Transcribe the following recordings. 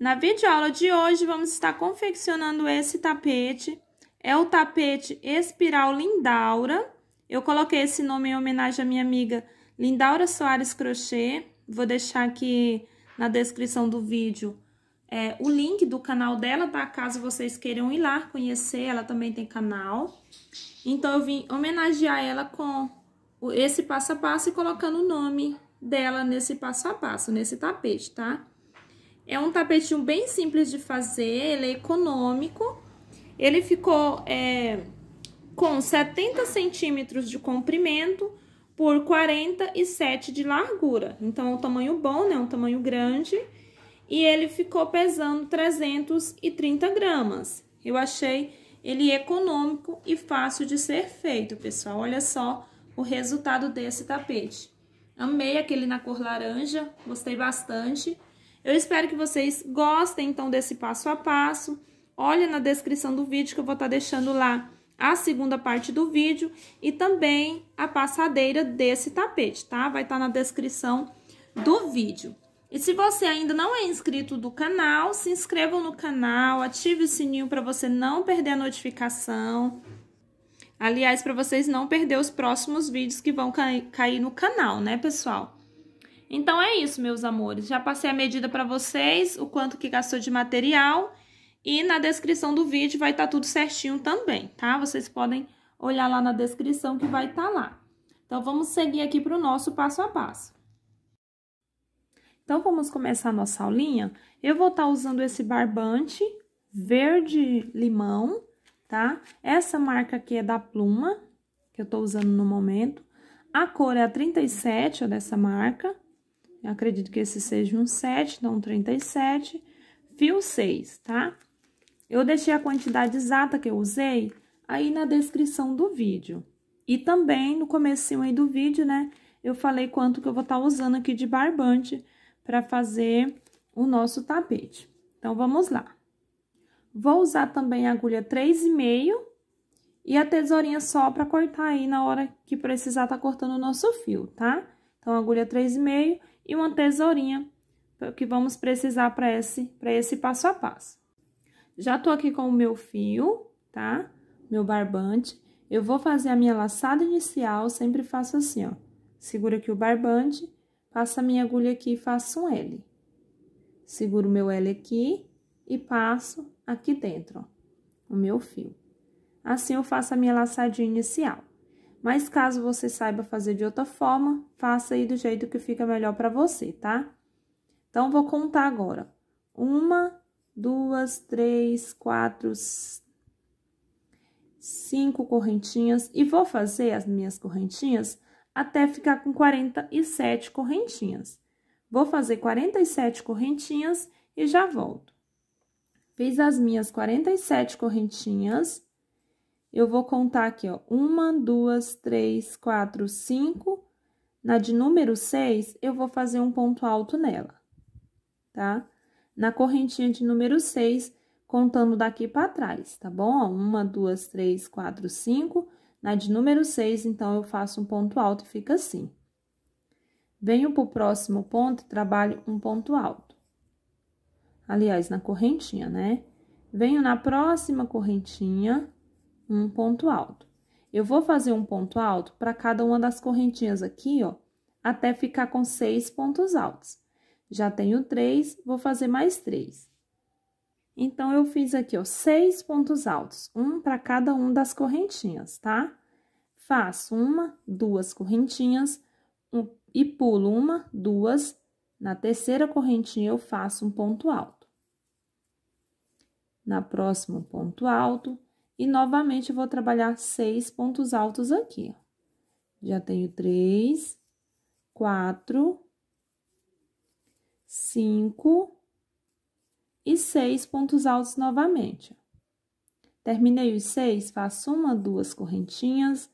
Na videoaula de hoje, vamos estar confeccionando esse tapete. É o tapete Espiral Lindaura. Eu coloquei esse nome em homenagem à minha amiga Lindaura Soares Crochê. Vou deixar aqui na descrição do vídeo é, o link do canal dela, tá? Caso vocês queiram ir lá conhecer, ela também tem canal. Então, eu vim homenagear ela com esse passo a passo e colocando o nome dela nesse passo a passo, nesse tapete, Tá? É um tapetinho bem simples de fazer, ele é econômico. Ele ficou é, com 70 centímetros de comprimento por 47 de largura. Então, é um tamanho bom, né? Um tamanho grande. E ele ficou pesando 330 gramas. Eu achei ele econômico e fácil de ser feito, pessoal. Olha só o resultado desse tapete. Amei aquele na cor laranja, gostei bastante. Eu espero que vocês gostem então desse passo a passo. Olha na descrição do vídeo que eu vou estar tá deixando lá a segunda parte do vídeo e também a passadeira desse tapete, tá? Vai estar tá na descrição do vídeo. E se você ainda não é inscrito do canal, se inscreva no canal, ative o sininho para você não perder a notificação. Aliás, para vocês não perder os próximos vídeos que vão cair no canal, né, pessoal? Então é isso, meus amores. Já passei a medida para vocês, o quanto que gastou de material. E na descrição do vídeo vai estar tá tudo certinho também, tá? Vocês podem olhar lá na descrição que vai estar tá lá. Então, vamos seguir aqui para o nosso passo a passo. Então, vamos começar a nossa aulinha. Eu vou estar tá usando esse barbante verde-limão, tá? Essa marca aqui é da Pluma, que eu estou usando no momento. A cor é a 37, ó, dessa marca. Eu acredito que esse seja um 7, então 37, fio 6, tá? Eu deixei a quantidade exata que eu usei aí na descrição do vídeo. E também no comecinho aí do vídeo, né, eu falei quanto que eu vou estar tá usando aqui de barbante para fazer o nosso tapete. Então, vamos lá. Vou usar também a agulha 3,5 e a tesourinha só para cortar aí na hora que precisar tá cortando o nosso fio, tá? Então, agulha 3,5 e uma tesourinha que vamos precisar para esse, esse passo a passo. Já tô aqui com o meu fio, tá? Meu barbante. Eu vou fazer a minha laçada inicial, sempre faço assim, ó. segura aqui o barbante, passo a minha agulha aqui e faço um L. Seguro o meu L aqui e passo aqui dentro, ó, o meu fio. Assim, eu faço a minha laçadinha inicial. Mas caso você saiba fazer de outra forma, faça aí do jeito que fica melhor para você, tá? Então, vou contar agora. Uma, duas, três, quatro, cinco correntinhas. E vou fazer as minhas correntinhas até ficar com 47 correntinhas. Vou fazer 47 correntinhas e já volto. Fiz as minhas 47 correntinhas eu vou contar aqui, ó, uma, duas, três, quatro, cinco. Na de número seis, eu vou fazer um ponto alto nela, tá? Na correntinha de número seis, contando daqui para trás, tá bom? Ó, uma, duas, três, quatro, cinco. Na de número seis, então, eu faço um ponto alto e fica assim. Venho pro próximo ponto e trabalho um ponto alto. Aliás, na correntinha, né? Venho na próxima correntinha, um ponto alto. Eu vou fazer um ponto alto para cada uma das correntinhas aqui, ó, até ficar com seis pontos altos. Já tenho três, vou fazer mais três. Então, eu fiz aqui, ó, seis pontos altos, um para cada um das correntinhas, tá? Faço uma, duas correntinhas um, e pulo uma, duas. Na terceira correntinha, eu faço um ponto alto. Na próxima, um ponto alto. E novamente vou trabalhar seis pontos altos aqui. Já tenho três, quatro, cinco e seis pontos altos novamente. Terminei os seis, faço uma, duas correntinhas,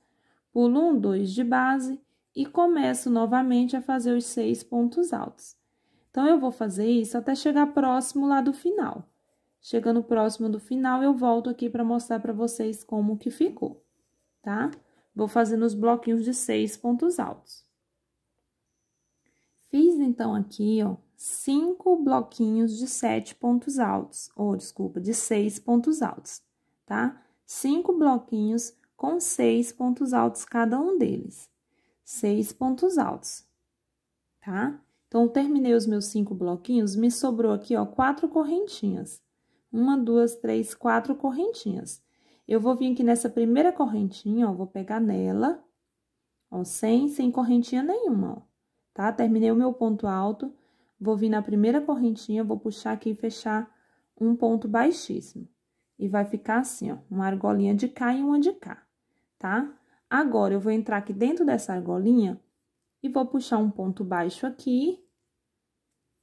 pulo um, dois de base e começo novamente a fazer os seis pontos altos. Então, eu vou fazer isso até chegar próximo lá do final. Chegando próximo do final, eu volto aqui para mostrar para vocês como que ficou, tá? Vou fazendo os bloquinhos de seis pontos altos. Fiz, então, aqui, ó, cinco bloquinhos de sete pontos altos, ou, desculpa, de seis pontos altos, tá? Cinco bloquinhos com seis pontos altos cada um deles. Seis pontos altos, tá? Então, terminei os meus cinco bloquinhos, me sobrou aqui, ó, quatro correntinhas. Uma, duas, três, quatro correntinhas. Eu vou vir aqui nessa primeira correntinha, ó, vou pegar nela, ó, sem, sem correntinha nenhuma, ó, tá? Terminei o meu ponto alto, vou vir na primeira correntinha, vou puxar aqui e fechar um ponto baixíssimo. E vai ficar assim, ó, uma argolinha de cá e uma de cá, tá? Agora, eu vou entrar aqui dentro dessa argolinha e vou puxar um ponto baixo aqui,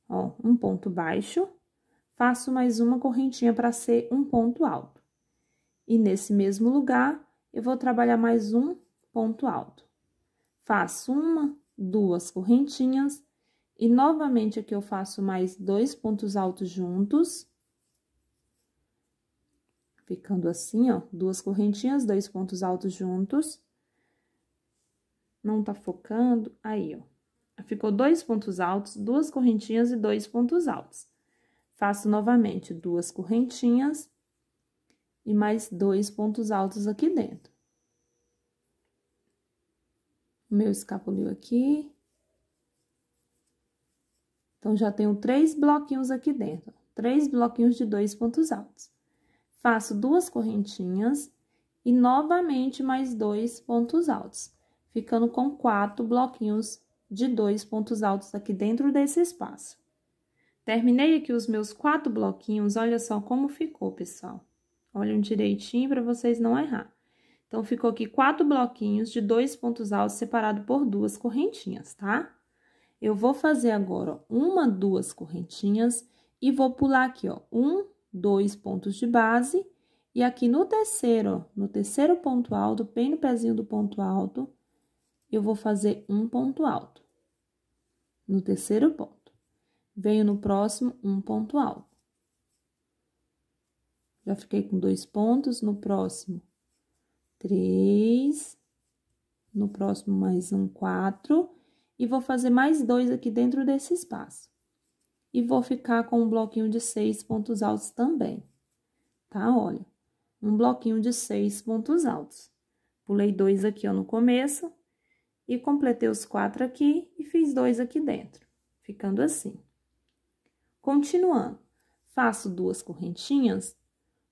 ó, um ponto baixo, faço mais uma correntinha para ser um ponto alto. E nesse mesmo lugar, eu vou trabalhar mais um ponto alto. Faço uma, duas correntinhas e novamente aqui eu faço mais dois pontos altos juntos. Ficando assim, ó, duas correntinhas, dois pontos altos juntos. Não tá focando, aí, ó. Ficou dois pontos altos, duas correntinhas e dois pontos altos. Faço novamente duas correntinhas e mais dois pontos altos aqui dentro. Meu escapuliu aqui. Então, já tenho três bloquinhos aqui dentro, três bloquinhos de dois pontos altos. Faço duas correntinhas e novamente mais dois pontos altos, ficando com quatro bloquinhos de dois pontos altos aqui dentro desse espaço. Terminei aqui os meus quatro bloquinhos, olha só como ficou, pessoal. Olhem direitinho para vocês não errar. Então, ficou aqui quatro bloquinhos de dois pontos altos separado por duas correntinhas, tá? Eu vou fazer agora ó, uma, duas correntinhas e vou pular aqui, ó, um, dois pontos de base. E aqui no terceiro, ó, no terceiro ponto alto, bem no pezinho do ponto alto, eu vou fazer um ponto alto. No terceiro ponto. Venho no próximo um ponto alto. Já fiquei com dois pontos, no próximo três, no próximo mais um quatro, e vou fazer mais dois aqui dentro desse espaço. E vou ficar com um bloquinho de seis pontos altos também, tá? Olha, um bloquinho de seis pontos altos. Pulei dois aqui, ó, no começo, e completei os quatro aqui e fiz dois aqui dentro, ficando assim. Continuando, faço duas correntinhas,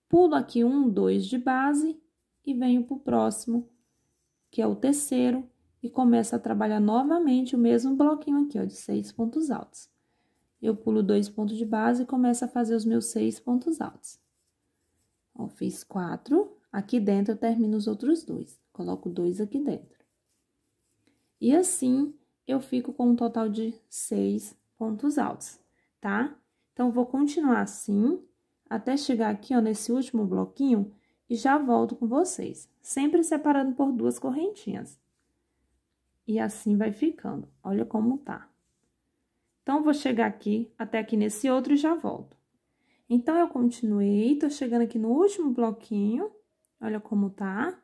pulo aqui um, dois de base e venho para o próximo, que é o terceiro, e começo a trabalhar novamente o mesmo bloquinho aqui, ó, de seis pontos altos. Eu pulo dois pontos de base e começo a fazer os meus seis pontos altos. Ó, fiz quatro, aqui dentro eu termino os outros dois, coloco dois aqui dentro. E assim, eu fico com um total de seis pontos altos, tá? Então, vou continuar assim até chegar aqui, ó, nesse último bloquinho e já volto com vocês. Sempre separando por duas correntinhas. E assim vai ficando. Olha como tá. Então, vou chegar aqui até aqui nesse outro e já volto. Então, eu continuei, tô chegando aqui no último bloquinho, olha como tá.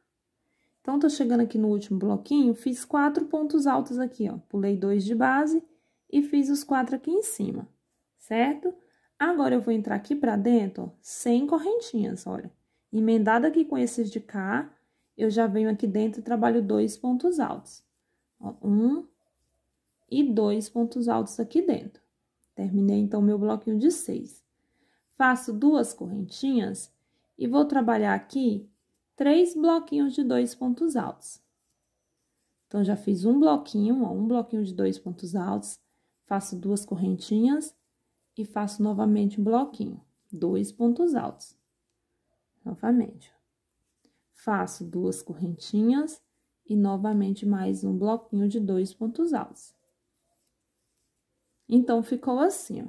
Então, tô chegando aqui no último bloquinho, fiz quatro pontos altos aqui, ó. Pulei dois de base e fiz os quatro aqui em cima, certo? Agora eu vou entrar aqui para dentro, ó, sem correntinhas, olha. Emendada aqui com esses de cá, eu já venho aqui dentro e trabalho dois pontos altos. Ó, um e dois pontos altos aqui dentro. Terminei, então, meu bloquinho de seis. Faço duas correntinhas e vou trabalhar aqui três bloquinhos de dois pontos altos. Então, já fiz um bloquinho, ó, um bloquinho de dois pontos altos, faço duas correntinhas e faço novamente um bloquinho, dois pontos altos. Novamente. Faço duas correntinhas e novamente mais um bloquinho de dois pontos altos. Então, ficou assim, ó.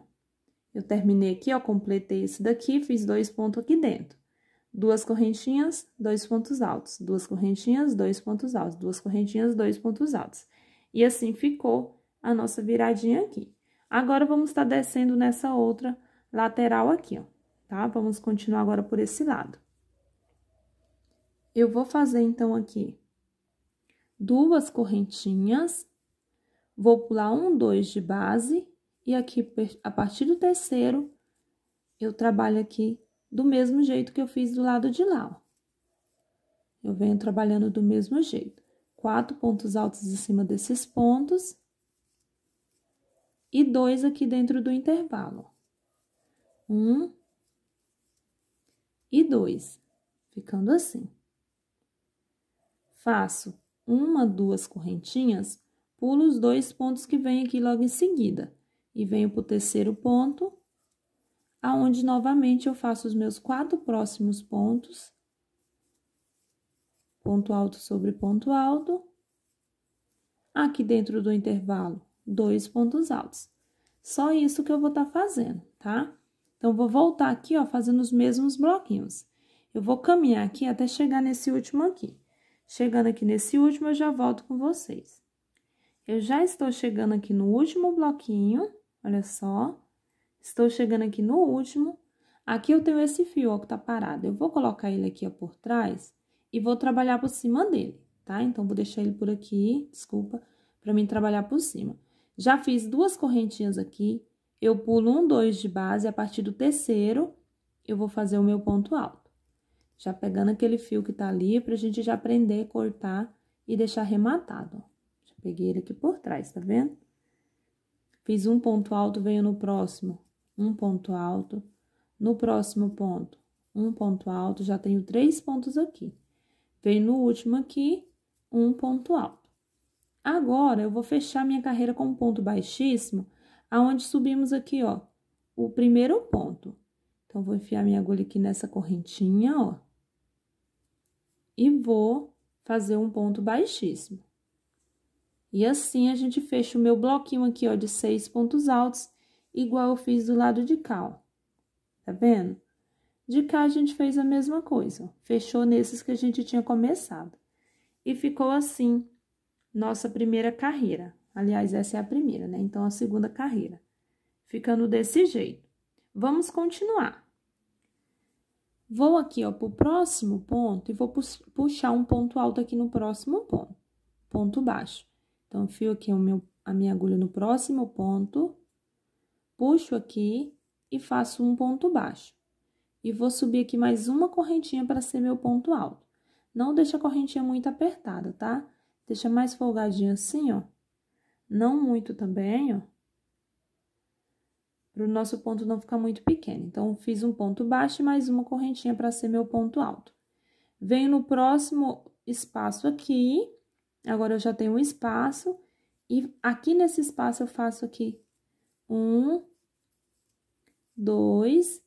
Eu terminei aqui, ó, completei esse daqui, fiz dois pontos aqui dentro. Duas correntinhas, dois pontos altos. Duas correntinhas, dois pontos altos. Duas correntinhas, dois pontos altos. E assim ficou a nossa viradinha aqui. Agora, vamos estar descendo nessa outra lateral aqui, ó, tá? Vamos continuar agora por esse lado. Eu vou fazer, então, aqui duas correntinhas, vou pular um, dois de base, e aqui, a partir do terceiro, eu trabalho aqui do mesmo jeito que eu fiz do lado de lá, ó. Eu venho trabalhando do mesmo jeito. Quatro pontos altos em cima desses pontos e dois aqui dentro do intervalo. Um e dois, ficando assim. Faço uma, duas correntinhas, pulo os dois pontos que vem aqui logo em seguida e venho para o terceiro ponto, aonde novamente eu faço os meus quatro próximos pontos, ponto alto sobre ponto alto, aqui dentro do intervalo dois pontos altos. Só isso que eu vou estar tá fazendo, tá? Então, vou voltar aqui, ó, fazendo os mesmos bloquinhos. Eu vou caminhar aqui até chegar nesse último aqui. Chegando aqui nesse último, eu já volto com vocês. Eu já estou chegando aqui no último bloquinho, olha só. Estou chegando aqui no último. Aqui eu tenho esse fio, ó, que tá parado. Eu vou colocar ele aqui, ó, por trás e vou trabalhar por cima dele, tá? Então, vou deixar ele por aqui, desculpa, para mim trabalhar por cima. Já fiz duas correntinhas aqui, eu pulo um, dois de base, a partir do terceiro, eu vou fazer o meu ponto alto. Já pegando aquele fio que tá ali, pra gente já aprender cortar e deixar arrematado, ó. Já peguei ele aqui por trás, tá vendo? Fiz um ponto alto, venho no próximo, um ponto alto, no próximo ponto, um ponto alto, já tenho três pontos aqui. Venho no último aqui, um ponto alto. Agora eu vou fechar minha carreira com um ponto baixíssimo, aonde subimos aqui, ó, o primeiro ponto. Então, vou enfiar minha agulha aqui nessa correntinha, ó. E vou fazer um ponto baixíssimo. E assim, a gente fecha o meu bloquinho aqui, ó, de seis pontos altos, igual eu fiz do lado de cá, ó. Tá vendo? De cá, a gente fez a mesma coisa, ó. Fechou nesses que a gente tinha começado. E ficou assim nossa primeira carreira. Aliás, essa é a primeira, né? Então, a segunda carreira. Ficando desse jeito. Vamos continuar. Vou aqui, ó, pro próximo ponto e vou puxar um ponto alto aqui no próximo ponto. Ponto baixo. Então, fio aqui o meu, a minha agulha no próximo ponto. Puxo aqui e faço um ponto baixo. E vou subir aqui mais uma correntinha para ser meu ponto alto. Não deixa a correntinha muito apertada, tá? Deixa mais folgadinho assim, ó. Não muito também, ó. Para o nosso ponto não ficar muito pequeno. Então, fiz um ponto baixo e mais uma correntinha para ser meu ponto alto. Venho no próximo espaço aqui. Agora, eu já tenho um espaço. E aqui nesse espaço, eu faço aqui um, dois,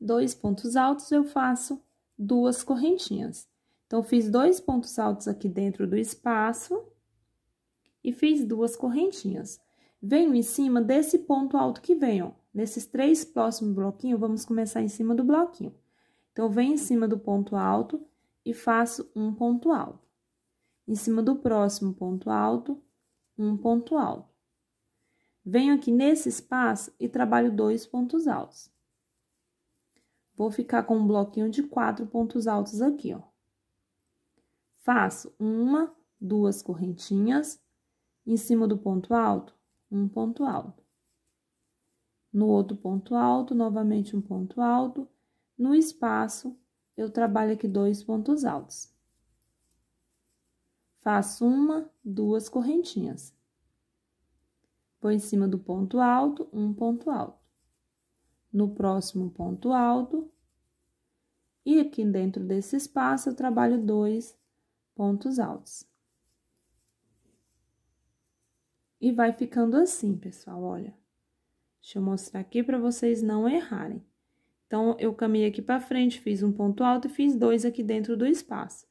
dois pontos altos, eu faço duas correntinhas. Então, fiz dois pontos altos aqui dentro do espaço e fiz duas correntinhas. Venho em cima desse ponto alto que vem, ó. Nesses três próximos bloquinhos, vamos começar em cima do bloquinho. Então, venho em cima do ponto alto e faço um ponto alto. Em cima do próximo ponto alto, um ponto alto. Venho aqui nesse espaço e trabalho dois pontos altos. Vou ficar com um bloquinho de quatro pontos altos aqui, ó faço uma, duas correntinhas, em cima do ponto alto, um ponto alto. No outro ponto alto, novamente um ponto alto. No espaço, eu trabalho aqui dois pontos altos. Faço uma, duas correntinhas. Põe em cima do ponto alto, um ponto alto. No próximo ponto alto, e aqui dentro desse espaço, eu trabalho dois pontos altos. E vai ficando assim, pessoal, olha. Deixa eu mostrar aqui para vocês não errarem. Então, eu caminhei aqui para frente, fiz um ponto alto e fiz dois aqui dentro do espaço.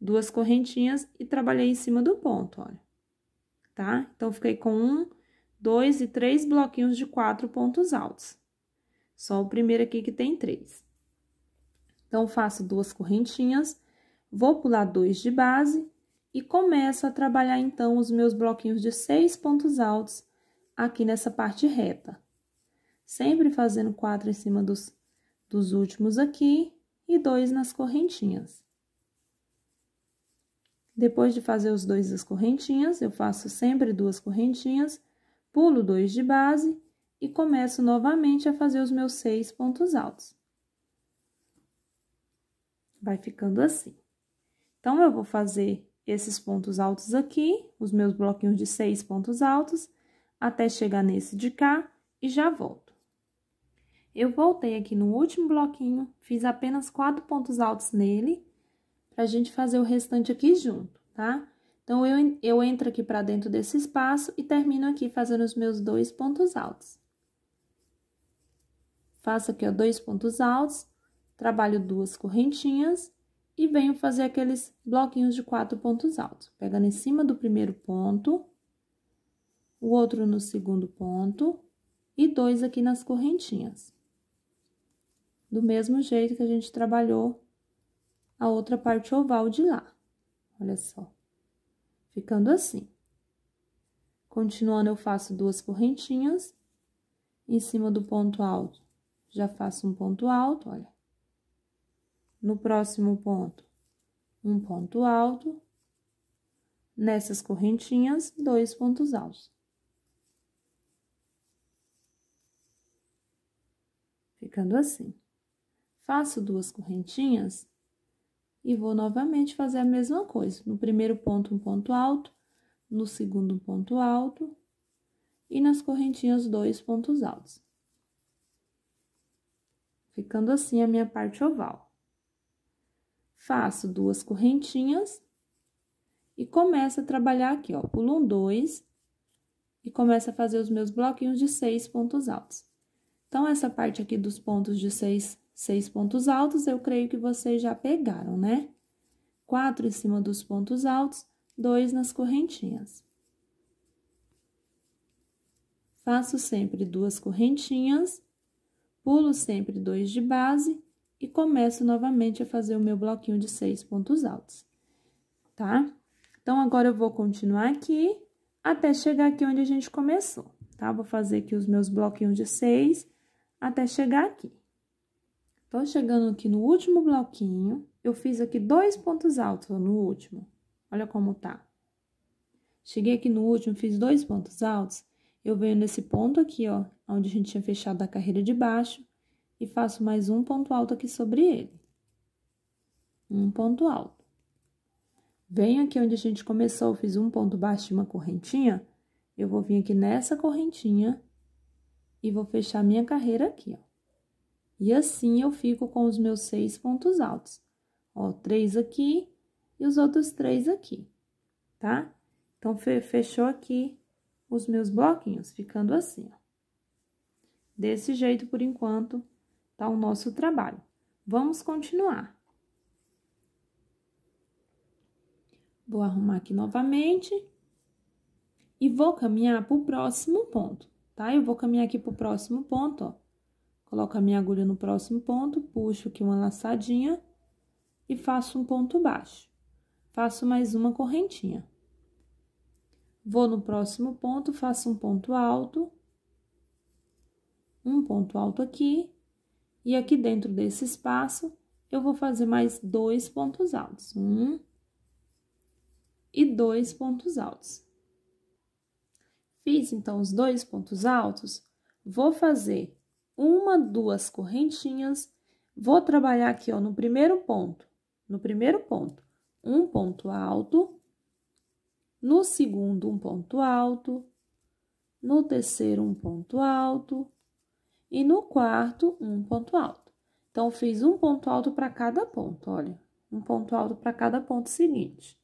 Duas correntinhas e trabalhei em cima do ponto, olha. Tá? Então, fiquei com um, dois e três bloquinhos de quatro pontos altos. Só o primeiro aqui que tem três. Então, faço duas correntinhas Vou pular dois de base e começo a trabalhar então os meus bloquinhos de seis pontos altos aqui nessa parte reta. Sempre fazendo quatro em cima dos, dos últimos aqui e dois nas correntinhas. Depois de fazer os dois das correntinhas, eu faço sempre duas correntinhas, pulo dois de base e começo novamente a fazer os meus seis pontos altos. Vai ficando assim. Então, eu vou fazer esses pontos altos aqui, os meus bloquinhos de seis pontos altos, até chegar nesse de cá e já volto. Eu voltei aqui no último bloquinho, fiz apenas quatro pontos altos nele, pra gente fazer o restante aqui junto, tá? Então, eu, eu entro aqui pra dentro desse espaço e termino aqui fazendo os meus dois pontos altos. Faço aqui, ó, dois pontos altos, trabalho duas correntinhas e venho fazer aqueles bloquinhos de quatro pontos altos, pegando em cima do primeiro ponto, o outro no segundo ponto e dois aqui nas correntinhas. Do mesmo jeito que a gente trabalhou a outra parte oval de lá. Olha só. Ficando assim. Continuando, eu faço duas correntinhas. Em cima do ponto alto, já faço um ponto alto, olha no próximo ponto, um ponto alto. Nessas correntinhas, dois pontos altos. Ficando assim. Faço duas correntinhas e vou novamente fazer a mesma coisa. No primeiro ponto, um ponto alto, no segundo, um ponto alto, e nas correntinhas, dois pontos altos. Ficando assim a minha parte oval faço duas correntinhas e começo a trabalhar aqui, ó, pulo um, dois, e começo a fazer os meus bloquinhos de seis pontos altos. Então, essa parte aqui dos pontos de seis, seis pontos altos, eu creio que vocês já pegaram, né? Quatro em cima dos pontos altos, dois nas correntinhas. Faço sempre duas correntinhas, pulo sempre dois de base e começo novamente a fazer o meu bloquinho de seis pontos altos, tá? Então, agora eu vou continuar aqui até chegar aqui onde a gente começou, tá? Vou fazer aqui os meus bloquinhos de seis até chegar aqui. Tô chegando aqui no último bloquinho, eu fiz aqui dois pontos altos no último, olha como tá. Cheguei aqui no último, fiz dois pontos altos, eu venho nesse ponto aqui, ó, onde a gente tinha fechado a carreira de baixo, e faço mais um ponto alto aqui sobre ele. Um ponto alto. Bem aqui onde a gente começou, fiz um ponto baixo e uma correntinha, eu vou vir aqui nessa correntinha e vou fechar minha carreira aqui, ó. E assim eu fico com os meus seis pontos altos. Ó, três aqui e os outros três aqui, tá? Então, fechou aqui os meus bloquinhos, ficando assim, ó. Desse jeito, por enquanto, tá? O nosso trabalho. Vamos continuar. Vou arrumar aqui novamente e vou caminhar para o próximo ponto, tá? Eu vou caminhar aqui para o próximo ponto, ó. Coloco a minha agulha no próximo ponto, puxo aqui uma laçadinha e faço um ponto baixo. Faço mais uma correntinha. Vou no próximo ponto, faço um ponto alto, um ponto alto aqui e aqui dentro desse espaço, eu vou fazer mais dois pontos altos. Um e dois pontos altos. Fiz, então, os dois pontos altos, vou fazer uma, duas correntinhas, vou trabalhar aqui, ó, no primeiro ponto, no primeiro ponto, um ponto alto, no segundo, um ponto alto, no terceiro, um ponto alto, e no quarto um ponto alto. Então fiz um ponto alto para cada ponto, olha, um ponto alto para cada ponto seguinte.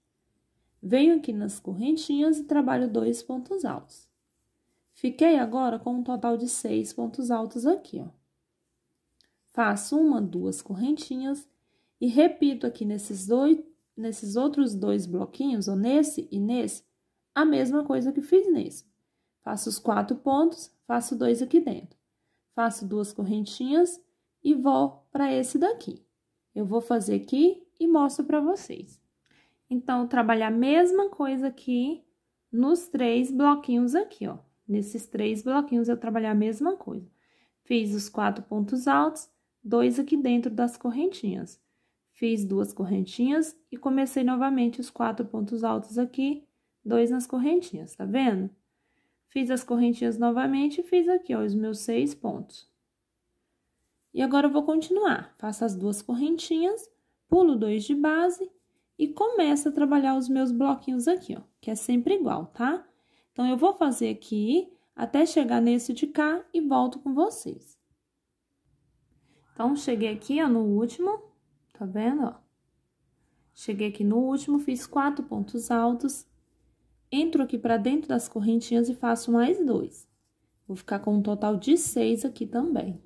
Venho aqui nas correntinhas e trabalho dois pontos altos. Fiquei agora com um total de seis pontos altos aqui, ó. Faço uma, duas correntinhas e repito aqui nesses dois, nesses outros dois bloquinhos, ou nesse e nesse, a mesma coisa que fiz nesse. Faço os quatro pontos, faço dois aqui dentro faço duas correntinhas e vou para esse daqui. Eu vou fazer aqui e mostro para vocês. Então, trabalhar a mesma coisa aqui nos três bloquinhos aqui, ó. Nesses três bloquinhos eu trabalhar a mesma coisa. Fiz os quatro pontos altos, dois aqui dentro das correntinhas. Fiz duas correntinhas e comecei novamente os quatro pontos altos aqui, dois nas correntinhas, tá vendo? Fiz as correntinhas novamente e fiz aqui, ó, os meus seis pontos. E agora eu vou continuar. Faço as duas correntinhas, pulo dois de base e começo a trabalhar os meus bloquinhos aqui, ó, que é sempre igual, tá? Então, eu vou fazer aqui até chegar nesse de cá e volto com vocês. Então, cheguei aqui, ó, no último, tá vendo, ó? Cheguei aqui no último, fiz quatro pontos altos entro aqui para dentro das correntinhas e faço mais dois. Vou ficar com um total de seis aqui também.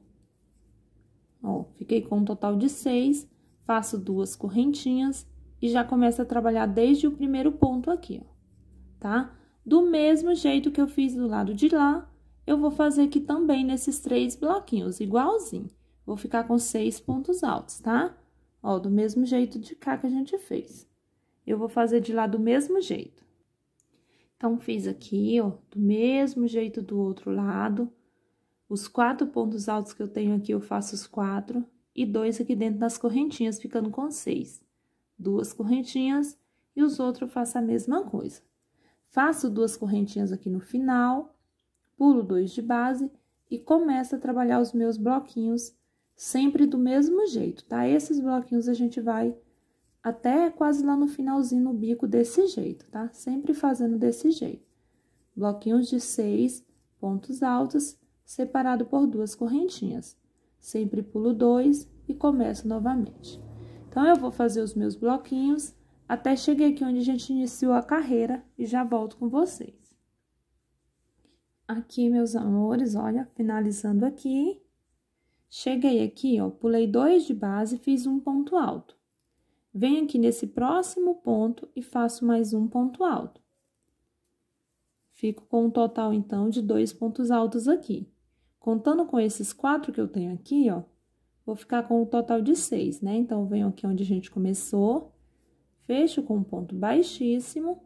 Ó, fiquei com um total de seis, faço duas correntinhas e já começo a trabalhar desde o primeiro ponto aqui, ó, tá? Do mesmo jeito que eu fiz do lado de lá, eu vou fazer aqui também nesses três bloquinhos, igualzinho. Vou ficar com seis pontos altos, tá? Ó, do mesmo jeito de cá que a gente fez. Eu vou fazer de lá do mesmo jeito. Então, fiz aqui, ó, do mesmo jeito do outro lado. Os quatro pontos altos que eu tenho aqui, eu faço os quatro. E dois aqui dentro das correntinhas, ficando com seis. Duas correntinhas e os outros eu faço a mesma coisa. Faço duas correntinhas aqui no final, pulo dois de base e começo a trabalhar os meus bloquinhos sempre do mesmo jeito, tá? Esses bloquinhos a gente vai até quase lá no finalzinho no bico desse jeito, tá? Sempre fazendo desse jeito. Bloquinhos de seis pontos altos separado por duas correntinhas. Sempre pulo dois e começo novamente. Então, eu vou fazer os meus bloquinhos até chegar aqui onde a gente iniciou a carreira e já volto com vocês. Aqui, meus amores, olha, finalizando aqui. Cheguei aqui, ó, pulei dois de base e fiz um ponto alto. Venho aqui nesse próximo ponto e faço mais um ponto alto. Fico com um total, então, de dois pontos altos aqui. Contando com esses quatro que eu tenho aqui, ó, vou ficar com um total de seis, né? Então, venho aqui onde a gente começou, fecho com um ponto baixíssimo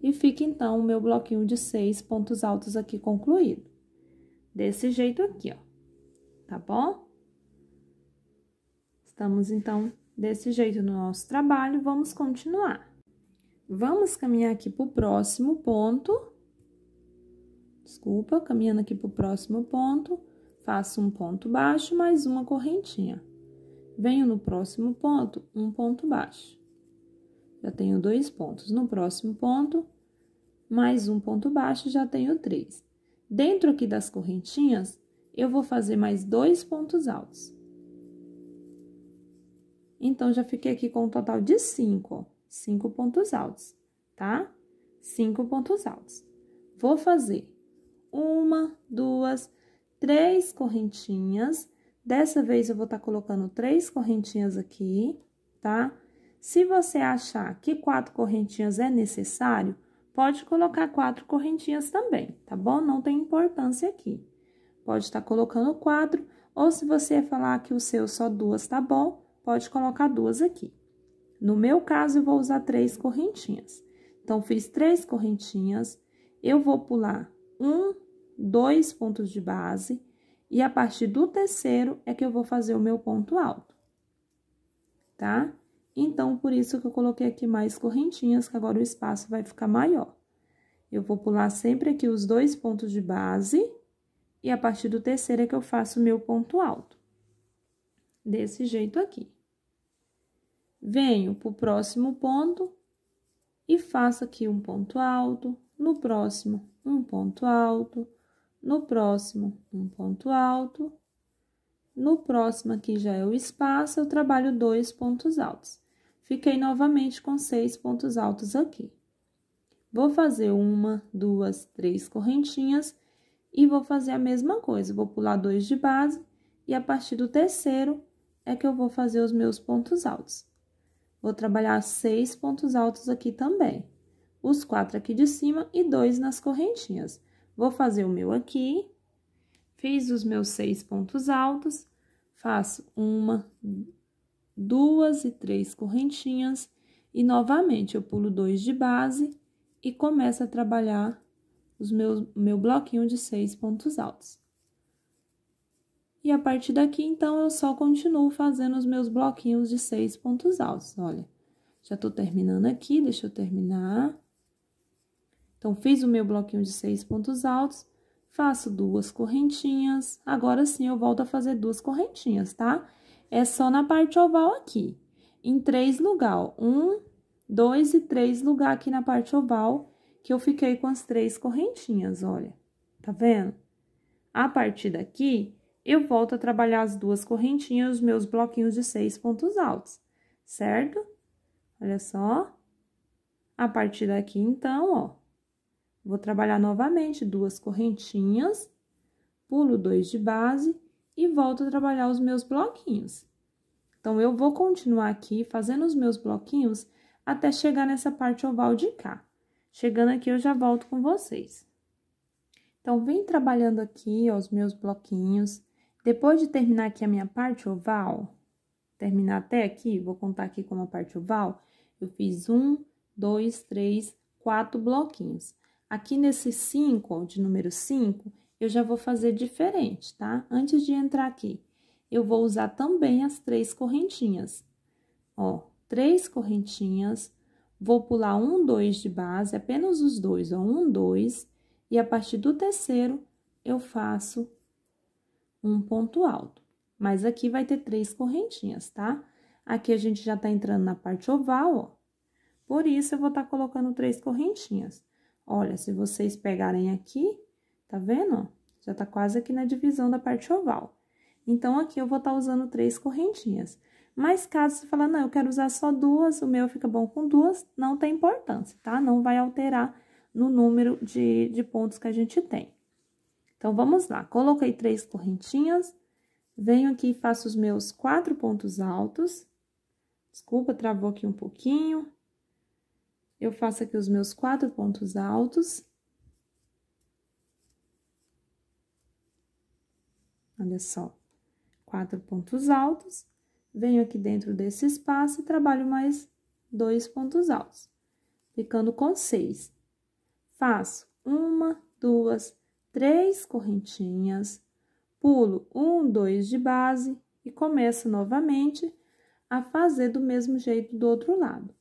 e fica, então, o meu bloquinho de seis pontos altos aqui concluído. Desse jeito aqui, ó, tá bom? Estamos, então, desse jeito no nosso trabalho, vamos continuar. Vamos caminhar aqui para o próximo ponto. Desculpa, caminhando aqui para o próximo ponto, faço um ponto baixo, mais uma correntinha. Venho no próximo ponto, um ponto baixo. Já tenho dois pontos. No próximo ponto, mais um ponto baixo, já tenho três. Dentro aqui das correntinhas, eu vou fazer mais dois pontos altos. Então, já fiquei aqui com um total de cinco, Cinco pontos altos, tá? Cinco pontos altos. Vou fazer uma, duas, três correntinhas. Dessa vez, eu vou estar tá colocando três correntinhas aqui, tá? Se você achar que quatro correntinhas é necessário, pode colocar quatro correntinhas também, tá bom? Não tem importância aqui. Pode estar tá colocando quatro, ou se você falar que o seu só duas tá bom, pode colocar duas aqui. No meu caso, eu vou usar três correntinhas. Então, fiz três correntinhas, eu vou pular um, dois pontos de base, e a partir do terceiro é que eu vou fazer o meu ponto alto, tá? Então, por isso que eu coloquei aqui mais correntinhas, que agora o espaço vai ficar maior. Eu vou pular sempre aqui os dois pontos de base, e a partir do terceiro é que eu faço o meu ponto alto. Desse jeito aqui. Venho para o próximo ponto e faço aqui um ponto alto, no próximo um ponto alto, no próximo um ponto alto. No próximo aqui já é o espaço, eu trabalho dois pontos altos. Fiquei novamente com seis pontos altos aqui. Vou fazer uma, duas, três correntinhas e vou fazer a mesma coisa. Vou pular dois de base e a partir do terceiro é que eu vou fazer os meus pontos altos. Vou trabalhar seis pontos altos aqui também. Os quatro aqui de cima e dois nas correntinhas. Vou fazer o meu aqui. Fiz os meus seis pontos altos. Faço uma, duas e três correntinhas. E, novamente, eu pulo dois de base e começo a trabalhar os meus, meu bloquinho de seis pontos altos. E a partir daqui, então, eu só continuo fazendo os meus bloquinhos de seis pontos altos. Olha, já tô terminando aqui, deixa eu terminar. Então, fiz o meu bloquinho de seis pontos altos, faço duas correntinhas. Agora sim, eu volto a fazer duas correntinhas, tá? É só na parte oval aqui, em três lugar. Um, dois e três lugar aqui na parte oval, que eu fiquei com as três correntinhas, olha. Tá vendo? A partir daqui, eu volto a trabalhar as duas correntinhas, os meus bloquinhos de seis pontos altos, certo? Olha só. A partir daqui, então, ó, vou trabalhar novamente duas correntinhas, pulo dois de base e volto a trabalhar os meus bloquinhos. Então, eu vou continuar aqui fazendo os meus bloquinhos até chegar nessa parte oval de cá. Chegando aqui, eu já volto com vocês. Então, vem trabalhando aqui, ó, os meus bloquinhos, depois de terminar aqui a minha parte oval, terminar até aqui, vou contar aqui como a parte oval, eu fiz um, dois, três, quatro bloquinhos. Aqui nesse cinco, de número cinco, eu já vou fazer diferente, tá? Antes de entrar aqui, eu vou usar também as três correntinhas. Ó, três correntinhas, vou pular um, dois de base, apenas os dois, ó, um, dois, e a partir do terceiro, eu faço um ponto alto. Mas aqui vai ter três correntinhas, tá? Aqui a gente já tá entrando na parte oval, ó. Por isso, eu vou estar tá colocando três correntinhas. Olha, se vocês pegarem aqui, tá vendo? Já tá quase aqui na divisão da parte oval. Então, aqui eu vou estar tá usando três correntinhas. Mas caso você falar, não, eu quero usar só duas, o meu fica bom com duas, não tem importância, tá? Não vai alterar no número de, de pontos que a gente tem. Então, vamos lá. Coloquei três correntinhas, venho aqui e faço os meus quatro pontos altos. Desculpa, travou aqui um pouquinho. Eu faço aqui os meus quatro pontos altos. Olha só, quatro pontos altos. Venho aqui dentro desse espaço e trabalho mais dois pontos altos, ficando com seis. Faço uma, duas, três correntinhas, pulo um, dois de base e começo novamente a fazer do mesmo jeito do outro lado,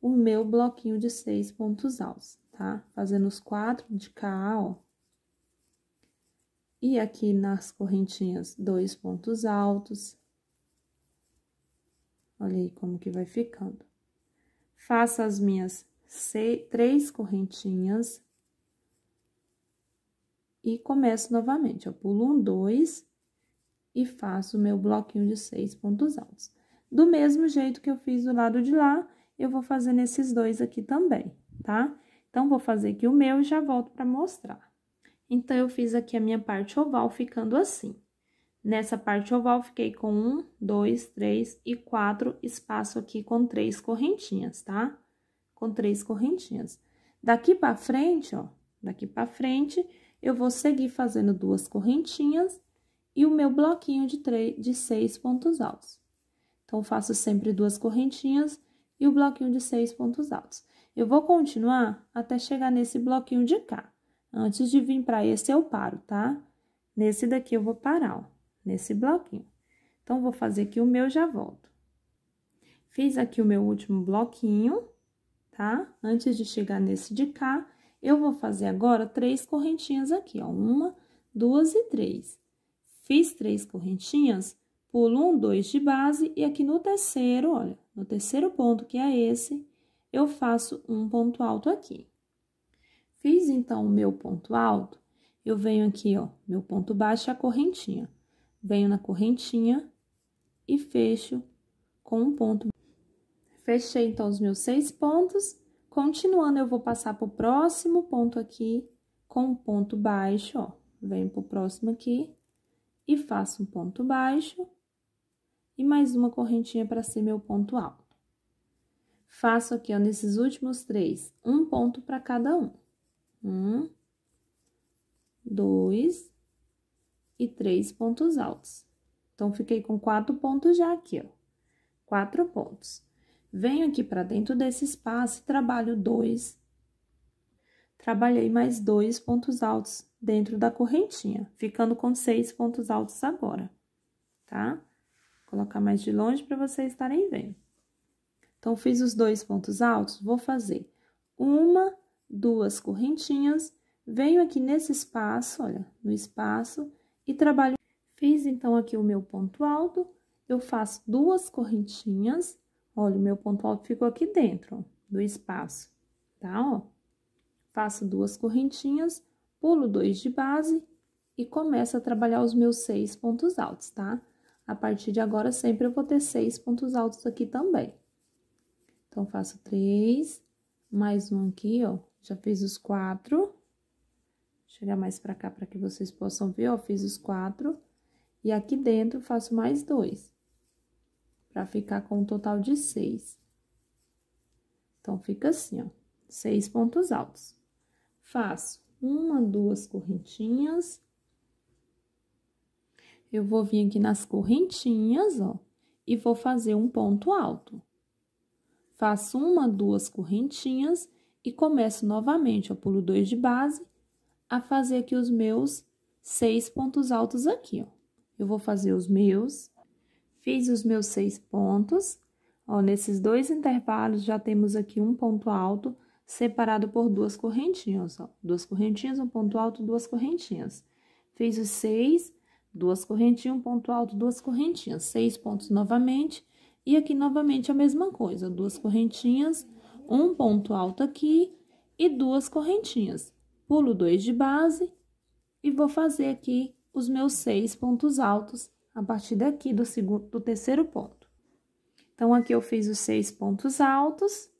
o meu bloquinho de seis pontos altos, tá? Fazendo os quatro de cá, ó. E aqui nas correntinhas, dois pontos altos. Olha aí como que vai ficando. Faço as minhas seis, três correntinhas, e começo novamente. Eu pulo um, dois e faço meu bloquinho de seis pontos altos. Do mesmo jeito que eu fiz do lado de lá, eu vou fazer nesses dois aqui também, tá? Então, vou fazer aqui o meu e já volto para mostrar. Então, eu fiz aqui a minha parte oval ficando assim. Nessa parte oval, fiquei com um, dois, três e quatro espaço aqui com três correntinhas, tá? Com três correntinhas. Daqui para frente, ó, daqui para frente, eu vou seguir fazendo duas correntinhas e o meu bloquinho de, três, de seis pontos altos. Então, faço sempre duas correntinhas e o bloquinho de seis pontos altos. Eu vou continuar até chegar nesse bloquinho de cá. Antes de vir para esse, eu paro, tá? Nesse daqui eu vou parar, ó, nesse bloquinho. Então, vou fazer aqui o meu já volto. Fiz aqui o meu último bloquinho, tá? Antes de chegar nesse de cá, eu vou fazer agora três correntinhas aqui, ó. Uma, duas e três. Fiz três correntinhas, pulo um, dois de base e aqui no terceiro, olha, no terceiro ponto, que é esse, eu faço um ponto alto aqui. Fiz, então, o meu ponto alto, eu venho aqui, ó, meu ponto baixo é a correntinha. Venho na correntinha e fecho com um ponto. Fechei, então, os meus seis pontos Continuando, eu vou passar para o próximo ponto aqui com um ponto baixo, ó. Venho para o próximo aqui e faço um ponto baixo e mais uma correntinha para ser meu ponto alto. Faço aqui, ó, nesses últimos três, um ponto para cada um. Um, dois e três pontos altos. Então, fiquei com quatro pontos já aqui, ó. Quatro pontos. Venho aqui para dentro desse espaço e trabalho dois. Trabalhei mais dois pontos altos dentro da correntinha, ficando com seis pontos altos agora, tá? Vou colocar mais de longe para vocês estarem vendo. Então, fiz os dois pontos altos, vou fazer uma, duas correntinhas, venho aqui nesse espaço, olha, no espaço, e trabalho. Fiz, então, aqui o meu ponto alto, eu faço duas correntinhas, Olha, o meu ponto alto ficou aqui dentro, ó, do espaço, tá? Ó, faço duas correntinhas, pulo dois de base e começo a trabalhar os meus seis pontos altos, tá? A partir de agora, sempre eu vou ter seis pontos altos aqui também. Então, faço três, mais um aqui, ó, já fiz os quatro. Chegar mais pra cá para que vocês possam ver, ó, fiz os quatro. E aqui dentro, faço mais dois para ficar com um total de seis. Então, fica assim, ó, seis pontos altos. Faço uma, duas correntinhas. Eu vou vir aqui nas correntinhas, ó, e vou fazer um ponto alto. Faço uma, duas correntinhas e começo novamente, ó, pulo dois de base, a fazer aqui os meus seis pontos altos aqui, ó. Eu vou fazer os meus Fiz os meus seis pontos. Ó, nesses dois intervalos, já temos aqui um ponto alto separado por duas correntinhas. Ó. Duas correntinhas, um ponto alto, duas correntinhas. Fiz os seis, duas correntinhas, um ponto alto, duas correntinhas. Seis pontos novamente. E aqui, novamente, a mesma coisa. Duas correntinhas, um ponto alto aqui e duas correntinhas. Pulo dois de base e vou fazer aqui os meus seis pontos altos a partir daqui do, segundo, do terceiro ponto. Então, aqui eu fiz os seis pontos altos.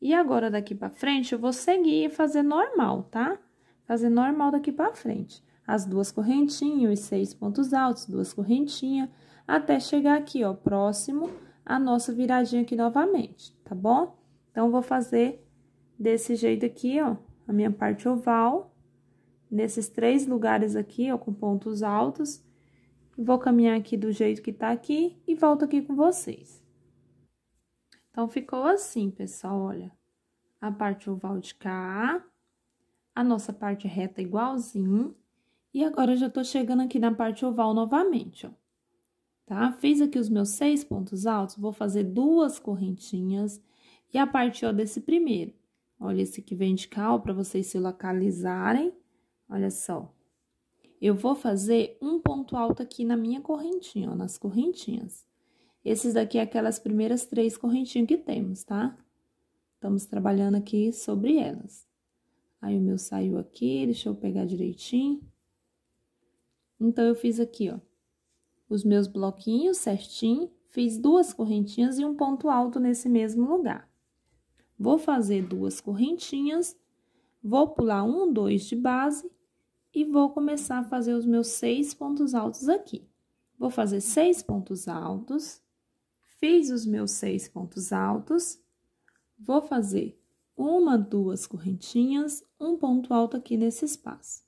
E agora, daqui para frente, eu vou seguir e fazer normal, tá? Fazer normal daqui para frente. As duas correntinhas, os seis pontos altos, duas correntinhas, até chegar aqui, ó, próximo a nossa viradinha aqui novamente, tá bom? Então, vou fazer desse jeito aqui, ó, a minha parte oval, nesses três lugares aqui, ó, com pontos altos, Vou caminhar aqui do jeito que tá aqui e volto aqui com vocês. Então, ficou assim, pessoal, olha. A parte oval de cá, a nossa parte reta igualzinho. E agora, eu já tô chegando aqui na parte oval novamente, ó. Tá? Fiz aqui os meus seis pontos altos, vou fazer duas correntinhas. E a parte, ó, desse primeiro. Olha, esse que vem de cá, ó, pra vocês se localizarem. Olha só eu vou fazer um ponto alto aqui na minha correntinha, ó, nas correntinhas. Esses daqui é aquelas primeiras três correntinhas que temos, tá? Estamos trabalhando aqui sobre elas. Aí, o meu saiu aqui, deixa eu pegar direitinho. Então, eu fiz aqui, ó, os meus bloquinhos certinho, fiz duas correntinhas e um ponto alto nesse mesmo lugar. Vou fazer duas correntinhas, vou pular um, dois de base e vou começar a fazer os meus seis pontos altos aqui. Vou fazer seis pontos altos, fiz os meus seis pontos altos, vou fazer uma, duas correntinhas, um ponto alto aqui nesse espaço.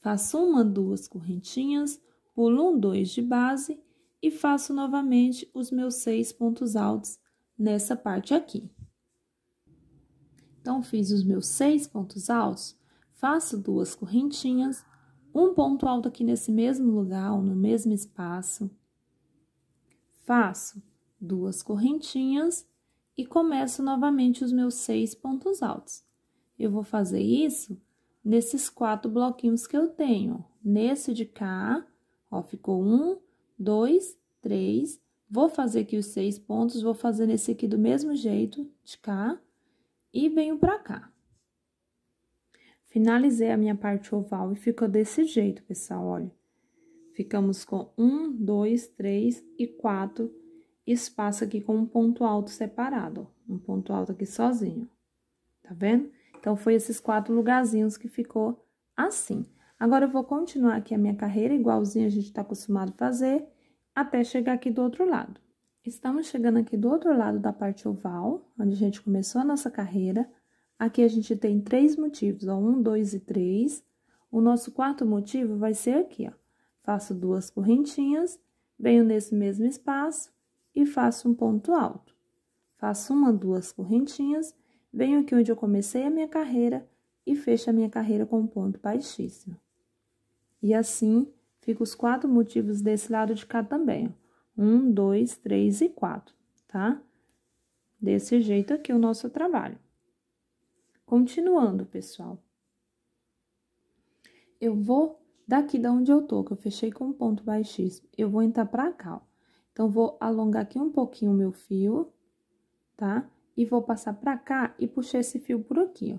Faço uma, duas correntinhas, pulo um, dois de base e faço novamente os meus seis pontos altos nessa parte aqui. Então, fiz os meus seis pontos altos, faço duas correntinhas, um ponto alto aqui nesse mesmo lugar, no mesmo espaço, faço duas correntinhas e começo novamente os meus seis pontos altos. Eu vou fazer isso nesses quatro bloquinhos que eu tenho. Nesse de cá, ó, ficou um, dois, três. Vou fazer aqui os seis pontos, vou fazer nesse aqui do mesmo jeito, de cá, e venho pra cá. Finalizei a minha parte oval e ficou desse jeito, pessoal, olha. Ficamos com um, dois, três e quatro espaço aqui com um ponto alto separado, ó. Um ponto alto aqui sozinho, tá vendo? Então, foi esses quatro lugarzinhos que ficou assim. Agora, eu vou continuar aqui a minha carreira, igualzinho a gente tá acostumado a fazer, até chegar aqui do outro lado. Estamos chegando aqui do outro lado da parte oval, onde a gente começou a nossa carreira. Aqui a gente tem três motivos, ó, um, dois e três. O nosso quarto motivo vai ser aqui, ó. Faço duas correntinhas, venho nesse mesmo espaço e faço um ponto alto. Faço uma, duas correntinhas, venho aqui onde eu comecei a minha carreira e fecho a minha carreira com um ponto baixíssimo. E assim, fica os quatro motivos desse lado de cá também, ó. Um, dois, três e quatro, tá? Desse jeito aqui o nosso trabalho. Continuando, pessoal. Eu vou daqui da onde eu tô, que eu fechei com um ponto baixíssimo, eu vou entrar pra cá, ó. Então, vou alongar aqui um pouquinho o meu fio, tá? E vou passar pra cá e puxar esse fio por aqui, ó.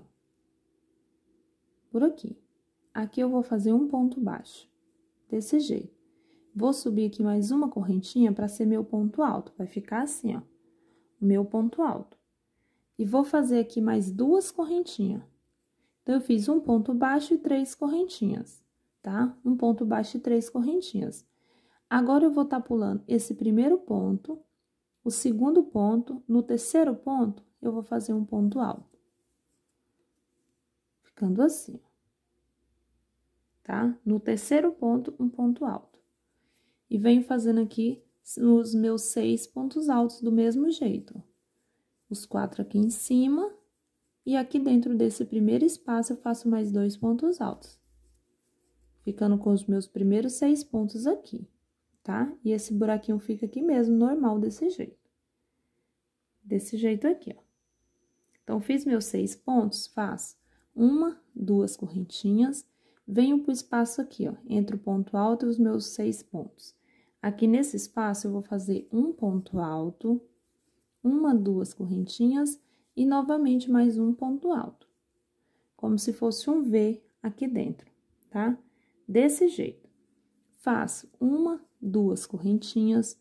Por aqui. Aqui eu vou fazer um ponto baixo, desse jeito. Vou subir aqui mais uma correntinha pra ser meu ponto alto, vai ficar assim, ó. Meu ponto alto. E vou fazer aqui mais duas correntinhas. Então, eu fiz um ponto baixo e três correntinhas, tá? Um ponto baixo e três correntinhas. Agora, eu vou estar tá pulando esse primeiro ponto, o segundo ponto, no terceiro ponto, eu vou fazer um ponto alto. Ficando assim, tá? No terceiro ponto, um ponto alto. E venho fazendo aqui os meus seis pontos altos do mesmo jeito os quatro aqui em cima. E aqui dentro desse primeiro espaço, eu faço mais dois pontos altos. Ficando com os meus primeiros seis pontos aqui, tá? E esse buraquinho fica aqui mesmo, normal, desse jeito. Desse jeito aqui, ó. Então, fiz meus seis pontos, faço uma, duas correntinhas, venho pro espaço aqui, ó, entre o ponto alto e os meus seis pontos. Aqui nesse espaço, eu vou fazer um ponto alto, uma, duas correntinhas e novamente mais um ponto alto, como se fosse um V aqui dentro, tá? Desse jeito, faço uma, duas correntinhas,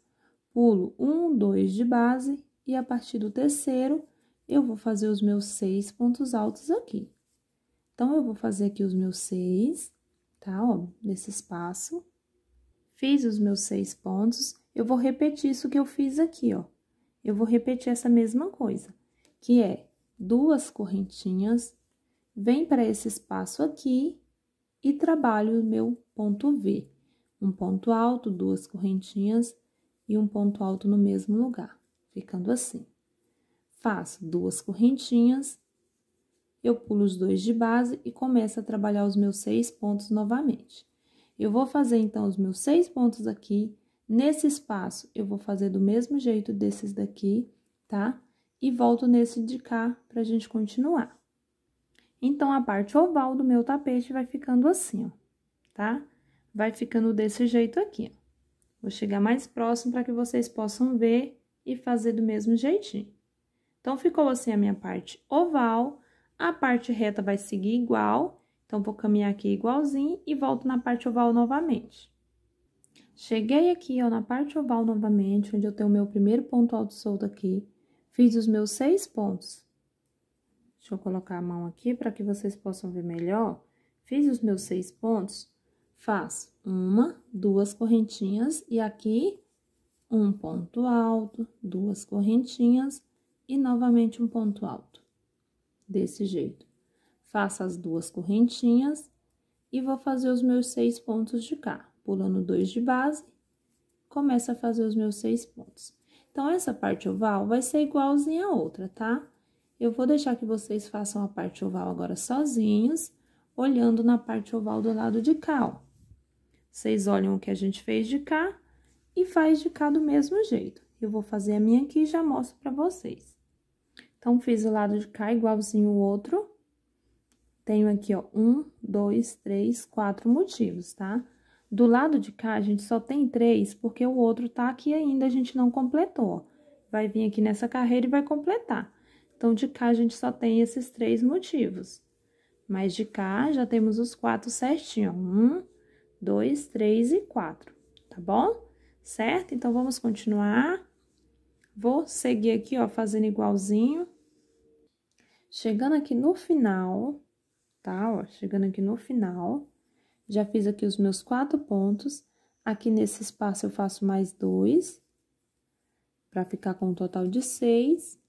pulo um, dois de base e a partir do terceiro eu vou fazer os meus seis pontos altos aqui. Então, eu vou fazer aqui os meus seis, tá? Ó, nesse espaço. Fiz os meus seis pontos, eu vou repetir isso que eu fiz aqui, ó eu vou repetir essa mesma coisa, que é duas correntinhas, vem para esse espaço aqui e trabalho o meu ponto V. Um ponto alto, duas correntinhas e um ponto alto no mesmo lugar, ficando assim. Faço duas correntinhas, eu pulo os dois de base e começo a trabalhar os meus seis pontos novamente. Eu vou fazer, então, os meus seis pontos aqui, Nesse espaço, eu vou fazer do mesmo jeito desses daqui, tá? E volto nesse de cá pra gente continuar. Então, a parte oval do meu tapete vai ficando assim, ó, tá? Vai ficando desse jeito aqui, ó. Vou chegar mais próximo para que vocês possam ver e fazer do mesmo jeitinho. Então, ficou assim a minha parte oval, a parte reta vai seguir igual, então, vou caminhar aqui igualzinho e volto na parte oval novamente. Cheguei aqui, ó, na parte oval novamente, onde eu tenho o meu primeiro ponto alto solto aqui. Fiz os meus seis pontos. Deixa eu colocar a mão aqui para que vocês possam ver melhor. Fiz os meus seis pontos, faço uma, duas correntinhas e aqui um ponto alto, duas correntinhas e novamente um ponto alto. Desse jeito. Faço as duas correntinhas e vou fazer os meus seis pontos de cá pulando dois de base, começo a fazer os meus seis pontos. Então, essa parte oval vai ser igualzinha à outra, tá? Eu vou deixar que vocês façam a parte oval agora sozinhos, olhando na parte oval do lado de cá, ó. Vocês olham o que a gente fez de cá e faz de cá do mesmo jeito. Eu vou fazer a minha aqui e já mostro pra vocês. Então, fiz o lado de cá igualzinho o outro. Tenho aqui, ó, um, dois, três, quatro motivos, tá? Tá? Do lado de cá, a gente só tem três, porque o outro tá aqui ainda, a gente não completou. Vai vir aqui nessa carreira e vai completar. Então, de cá, a gente só tem esses três motivos. Mas de cá, já temos os quatro certinho. Um, dois, três e quatro, tá bom? Certo? Então, vamos continuar. Vou seguir aqui, ó, fazendo igualzinho. Chegando aqui no final, tá? Ó, chegando aqui no final já fiz aqui os meus quatro pontos. Aqui nesse espaço eu faço mais dois, para ficar com um total de seis,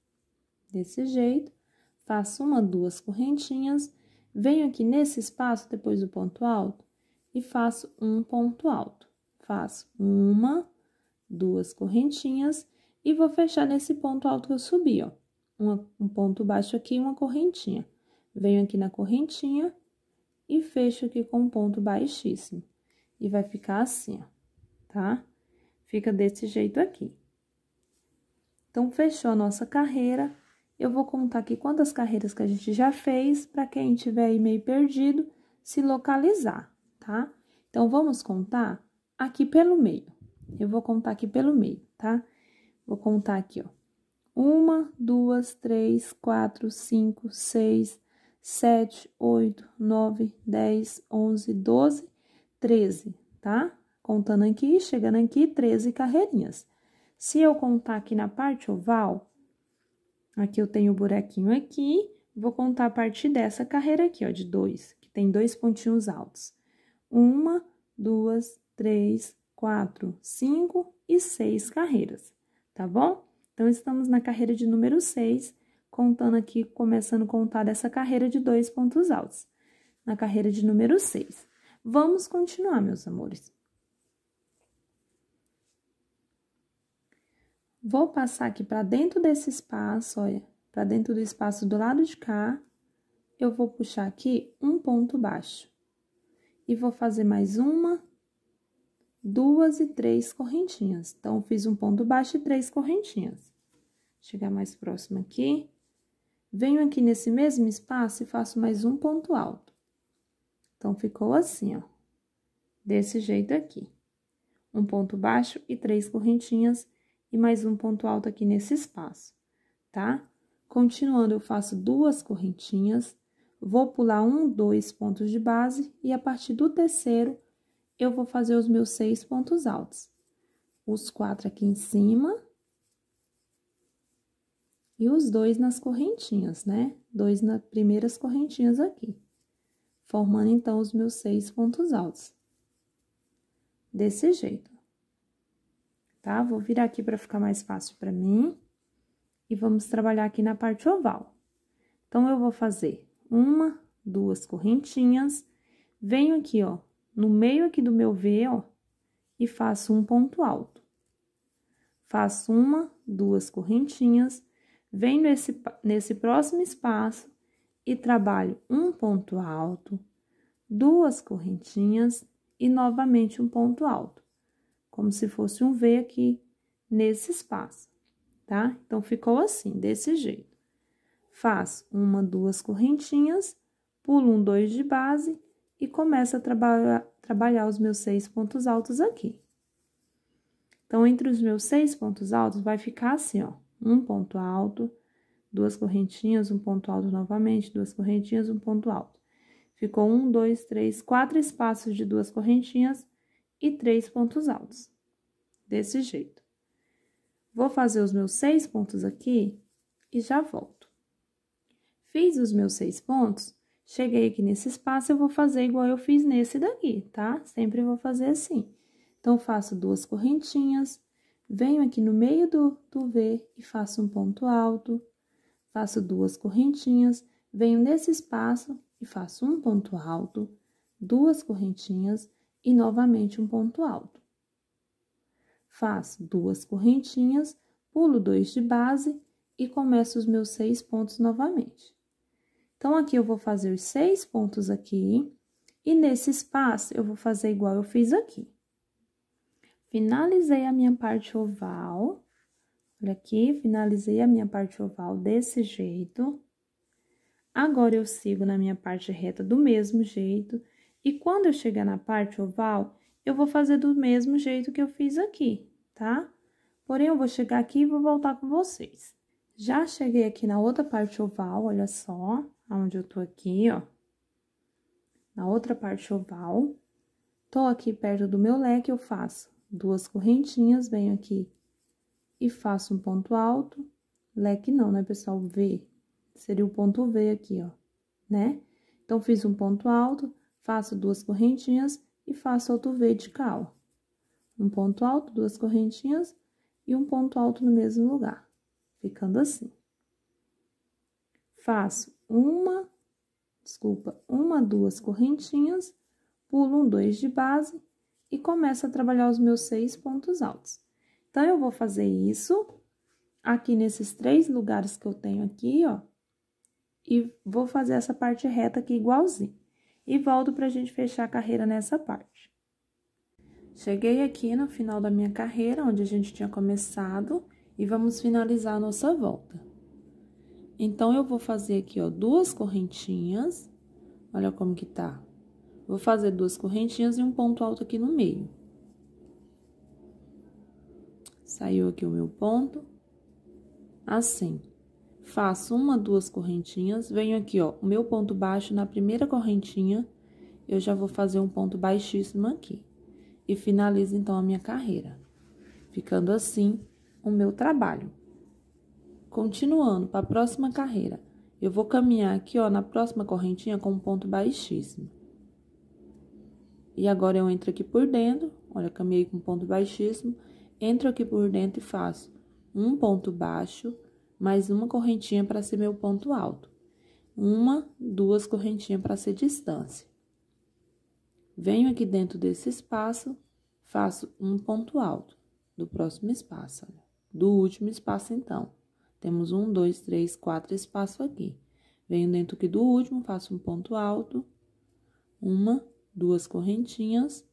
desse jeito. Faço uma, duas correntinhas, venho aqui nesse espaço, depois do ponto alto, e faço um ponto alto. Faço uma, duas correntinhas, e vou fechar nesse ponto alto que eu subi, ó. um ponto baixo aqui, uma correntinha. Venho aqui na correntinha, e fecho aqui com um ponto baixíssimo. E vai ficar assim, ó, tá? Fica desse jeito aqui. Então, fechou a nossa carreira. Eu vou contar aqui quantas carreiras que a gente já fez, para quem tiver aí meio perdido, se localizar, tá? Então, vamos contar aqui pelo meio. Eu vou contar aqui pelo meio, tá? Vou contar aqui, ó. Uma, duas, três, quatro, cinco, seis, 7, 8, 9, 10, 11, 12, 13, tá? Contando aqui, chegando aqui, 13 carreirinhas. Se eu contar aqui na parte oval, aqui eu tenho o um buraquinho aqui, vou contar a partir dessa carreira aqui, ó, de dois, que tem dois pontinhos altos. Uma, duas, três, quatro, cinco e seis carreiras, tá bom? Então, estamos na carreira de número 6 contando aqui, começando a contar dessa carreira de dois pontos altos, na carreira de número 6. Vamos continuar, meus amores. Vou passar aqui para dentro desse espaço, olha, para dentro do espaço do lado de cá, eu vou puxar aqui um ponto baixo. E vou fazer mais uma, duas e três correntinhas. Então, fiz um ponto baixo e três correntinhas. Chegar mais próximo aqui. Venho aqui nesse mesmo espaço e faço mais um ponto alto. Então, ficou assim, ó. Desse jeito aqui. Um ponto baixo e três correntinhas e mais um ponto alto aqui nesse espaço, tá? Continuando, eu faço duas correntinhas, vou pular um, dois pontos de base e a partir do terceiro, eu vou fazer os meus seis pontos altos. Os quatro aqui em cima e os dois nas correntinhas, né? Dois nas primeiras correntinhas aqui, formando então os meus seis pontos altos. Desse jeito. Tá? Vou virar aqui para ficar mais fácil para mim. E vamos trabalhar aqui na parte oval. Então, eu vou fazer uma, duas correntinhas, venho aqui, ó, no meio aqui do meu V, ó, e faço um ponto alto. Faço uma, duas correntinhas, Venho nesse, nesse próximo espaço e trabalho um ponto alto, duas correntinhas e novamente um ponto alto, como se fosse um V aqui nesse espaço, tá? Então, ficou assim, desse jeito. Faço uma, duas correntinhas, pulo um, dois de base e começo a trabalhar trabalhar os meus seis pontos altos aqui. Então, entre os meus seis pontos altos, vai ficar assim, ó um ponto alto, duas correntinhas, um ponto alto novamente, duas correntinhas, um ponto alto. Ficou um, dois, três, quatro espaços de duas correntinhas e três pontos altos. Desse jeito. Vou fazer os meus seis pontos aqui e já volto. Fiz os meus seis pontos, cheguei aqui nesse espaço, eu vou fazer igual eu fiz nesse daqui, tá? Sempre vou fazer assim. Então, faço duas correntinhas, venho aqui no meio do, do V e faço um ponto alto, faço duas correntinhas, venho nesse espaço e faço um ponto alto, duas correntinhas e novamente um ponto alto. Faço duas correntinhas, pulo dois de base e começo os meus seis pontos novamente. Então, aqui eu vou fazer os seis pontos aqui, e nesse espaço eu vou fazer igual eu fiz aqui. Finalizei a minha parte oval. Olha aqui, finalizei a minha parte oval desse jeito. Agora, eu sigo na minha parte reta do mesmo jeito. E quando eu chegar na parte oval, eu vou fazer do mesmo jeito que eu fiz aqui, tá? Porém, eu vou chegar aqui e vou voltar com vocês. Já cheguei aqui na outra parte oval, olha só, aonde eu tô aqui, ó. Na outra parte oval. Tô aqui perto do meu leque, eu faço duas correntinhas, venho aqui e faço um ponto alto, leque não, né, pessoal? V, seria o ponto V aqui, ó, né? Então, fiz um ponto alto, faço duas correntinhas e faço outro V de ó. Um ponto alto, duas correntinhas e um ponto alto no mesmo lugar, ficando assim. Faço uma, desculpa, uma, duas correntinhas, pulo um dois de base e começo a trabalhar os meus seis pontos altos. Então, eu vou fazer isso aqui nesses três lugares que eu tenho aqui, ó. E vou fazer essa parte reta aqui igualzinho. E volto pra gente fechar a carreira nessa parte. Cheguei aqui no final da minha carreira, onde a gente tinha começado, e vamos finalizar a nossa volta. Então, eu vou fazer aqui, ó, duas correntinhas. Olha como que tá. Vou fazer duas correntinhas e um ponto alto aqui no meio. Saiu aqui o meu ponto. Assim. Faço uma, duas correntinhas, venho aqui, ó, o meu ponto baixo na primeira correntinha, eu já vou fazer um ponto baixíssimo aqui. E finalizo, então, a minha carreira. Ficando assim o meu trabalho. Continuando para a próxima carreira, eu vou caminhar aqui, ó, na próxima correntinha com um ponto baixíssimo. E agora eu entro aqui por dentro, olha, caminhei com ponto baixíssimo, entro aqui por dentro e faço um ponto baixo, mais uma correntinha para ser meu ponto alto. Uma, duas correntinhas para ser distância. Venho aqui dentro desse espaço, faço um ponto alto do próximo espaço, olha. do último espaço então. Temos um, dois, três, quatro espaços aqui. Venho dentro aqui do último, faço um ponto alto, uma, duas correntinhas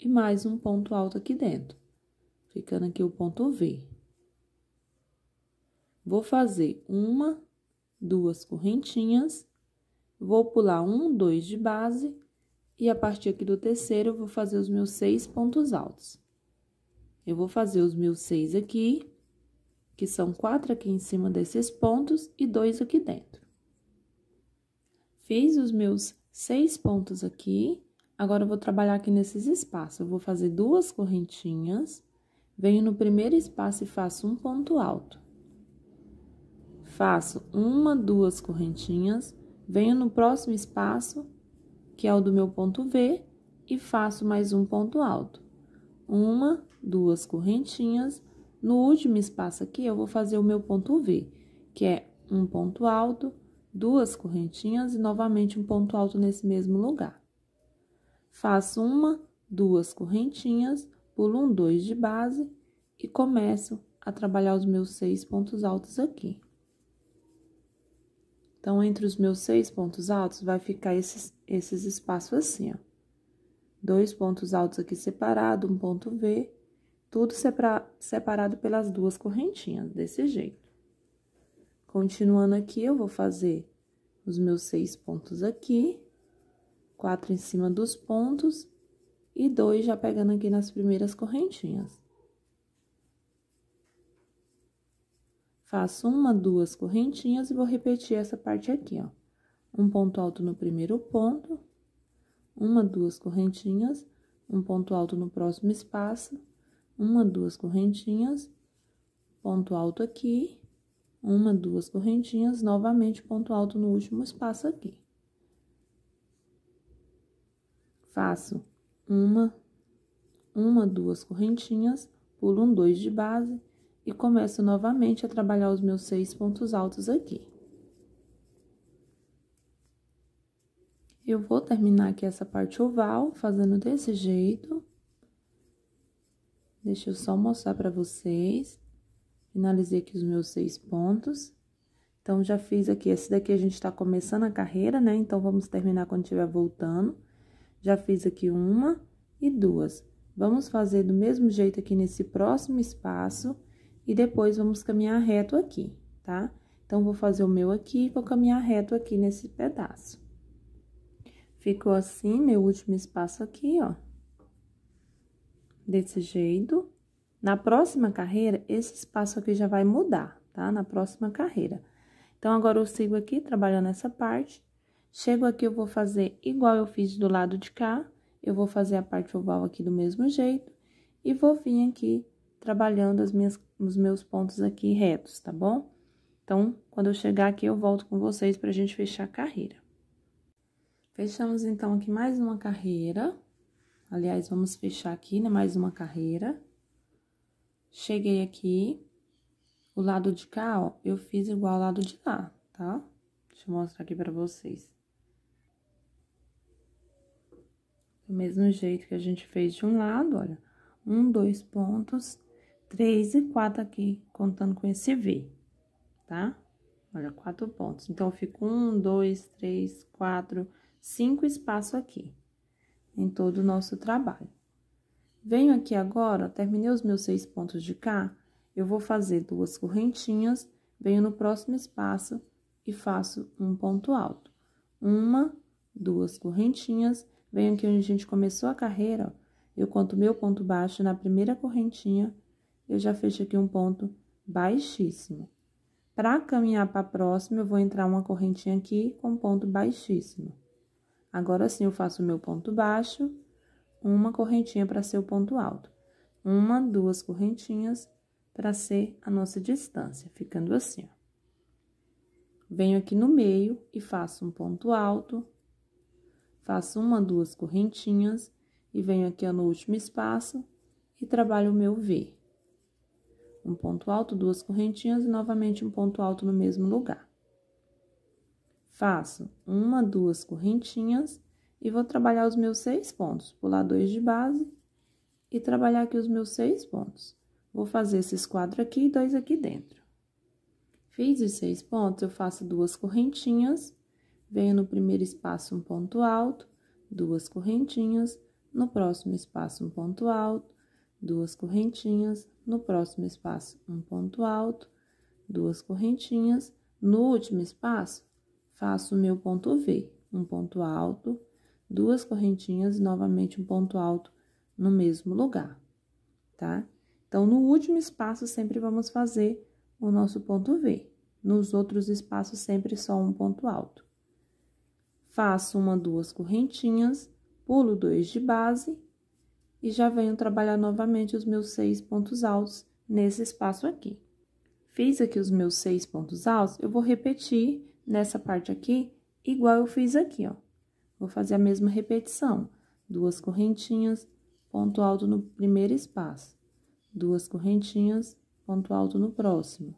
e mais um ponto alto aqui dentro, ficando aqui o ponto V. Vou fazer uma, duas correntinhas, vou pular um, dois de base, e a partir aqui do terceiro, vou fazer os meus seis pontos altos. Eu vou fazer os meus seis aqui, que são quatro aqui em cima desses pontos e dois aqui dentro. Fiz os meus seis pontos aqui. Agora, eu vou trabalhar aqui nesses espaços. Eu vou fazer duas correntinhas, venho no primeiro espaço e faço um ponto alto. Faço uma, duas correntinhas, venho no próximo espaço, que é o do meu ponto V, e faço mais um ponto alto. Uma, duas correntinhas. No último espaço aqui, eu vou fazer o meu ponto V, que é um ponto alto, duas correntinhas e novamente um ponto alto nesse mesmo lugar. Faço uma, duas correntinhas, pulo um dois de base e começo a trabalhar os meus seis pontos altos aqui. Então, entre os meus seis pontos altos, vai ficar esses, esses espaços assim, ó. Dois pontos altos aqui separado, um ponto V, tudo separado pelas duas correntinhas, desse jeito. Continuando aqui, eu vou fazer os meus seis pontos aqui, quatro em cima dos pontos e dois já pegando aqui nas primeiras correntinhas. Faço uma, duas correntinhas e vou repetir essa parte aqui, ó. Um ponto alto no primeiro ponto, uma, duas correntinhas, um ponto alto no próximo espaço, uma, duas correntinhas, ponto alto aqui, uma, duas correntinhas, novamente ponto alto no último espaço aqui. Faço uma, uma, duas correntinhas, pulo um dois de base e começo novamente a trabalhar os meus seis pontos altos aqui. Eu vou terminar aqui essa parte oval, fazendo desse jeito. Deixa eu só mostrar para vocês. Finalizei aqui os meus seis pontos. Então, já fiz aqui, esse daqui a gente tá começando a carreira, né? Então, vamos terminar quando estiver voltando. Já fiz aqui uma e duas. Vamos fazer do mesmo jeito aqui nesse próximo espaço e depois vamos caminhar reto aqui, tá? Então, vou fazer o meu aqui e vou caminhar reto aqui nesse pedaço. Ficou assim, meu último espaço aqui, ó. Desse jeito. Na próxima carreira, esse espaço aqui já vai mudar, tá? Na próxima carreira. Então, agora eu sigo aqui, trabalhando essa parte. Chego aqui, eu vou fazer igual eu fiz do lado de cá. Eu vou fazer a parte oval aqui do mesmo jeito. E vou vir aqui, trabalhando as minhas, os meus pontos aqui retos, tá bom? Então, quando eu chegar aqui, eu volto com vocês pra gente fechar a carreira. Fechamos, então, aqui mais uma carreira. Aliás, vamos fechar aqui, né, mais uma carreira. Cheguei aqui, o lado de cá, ó, eu fiz igual ao lado de lá, tá? Deixa eu mostrar aqui pra vocês. Do mesmo jeito que a gente fez de um lado, olha. Um, dois pontos, três e quatro aqui, contando com esse V, tá? Olha, quatro pontos. Então, ficou um, dois, três, quatro, cinco espaços aqui. Em todo o nosso trabalho. Venho aqui agora, terminei os meus seis pontos de cá, eu vou fazer duas correntinhas, venho no próximo espaço e faço um ponto alto. Uma, duas correntinhas, venho aqui onde a gente começou a carreira, ó, eu conto meu ponto baixo na primeira correntinha, eu já fecho aqui um ponto baixíssimo. Para caminhar para a próxima, eu vou entrar uma correntinha aqui com ponto baixíssimo. Agora sim, eu faço o meu ponto baixo uma correntinha para ser o ponto alto, uma, duas correntinhas para ser a nossa distância, ficando assim. Ó. Venho aqui no meio e faço um ponto alto, faço uma, duas correntinhas e venho aqui ó, no último espaço e trabalho o meu V. Um ponto alto, duas correntinhas e novamente um ponto alto no mesmo lugar. Faço uma, duas correntinhas e vou trabalhar os meus seis pontos, pular dois de base e trabalhar aqui os meus seis pontos. Vou fazer esses quatro aqui e dois aqui dentro. Fiz os seis pontos, eu faço duas correntinhas, venho no primeiro espaço um ponto alto, duas correntinhas, no próximo espaço um ponto alto, duas correntinhas, no próximo espaço um ponto alto, duas correntinhas, no último espaço faço o meu ponto V, um ponto alto, duas correntinhas e novamente um ponto alto no mesmo lugar, tá? Então, no último espaço, sempre vamos fazer o nosso ponto V. Nos outros espaços, sempre só um ponto alto. Faço uma, duas correntinhas, pulo dois de base e já venho trabalhar novamente os meus seis pontos altos nesse espaço aqui. Fiz aqui os meus seis pontos altos, eu vou repetir nessa parte aqui, igual eu fiz aqui, ó. Vou fazer a mesma repetição. Duas correntinhas, ponto alto no primeiro espaço. Duas correntinhas, ponto alto no próximo.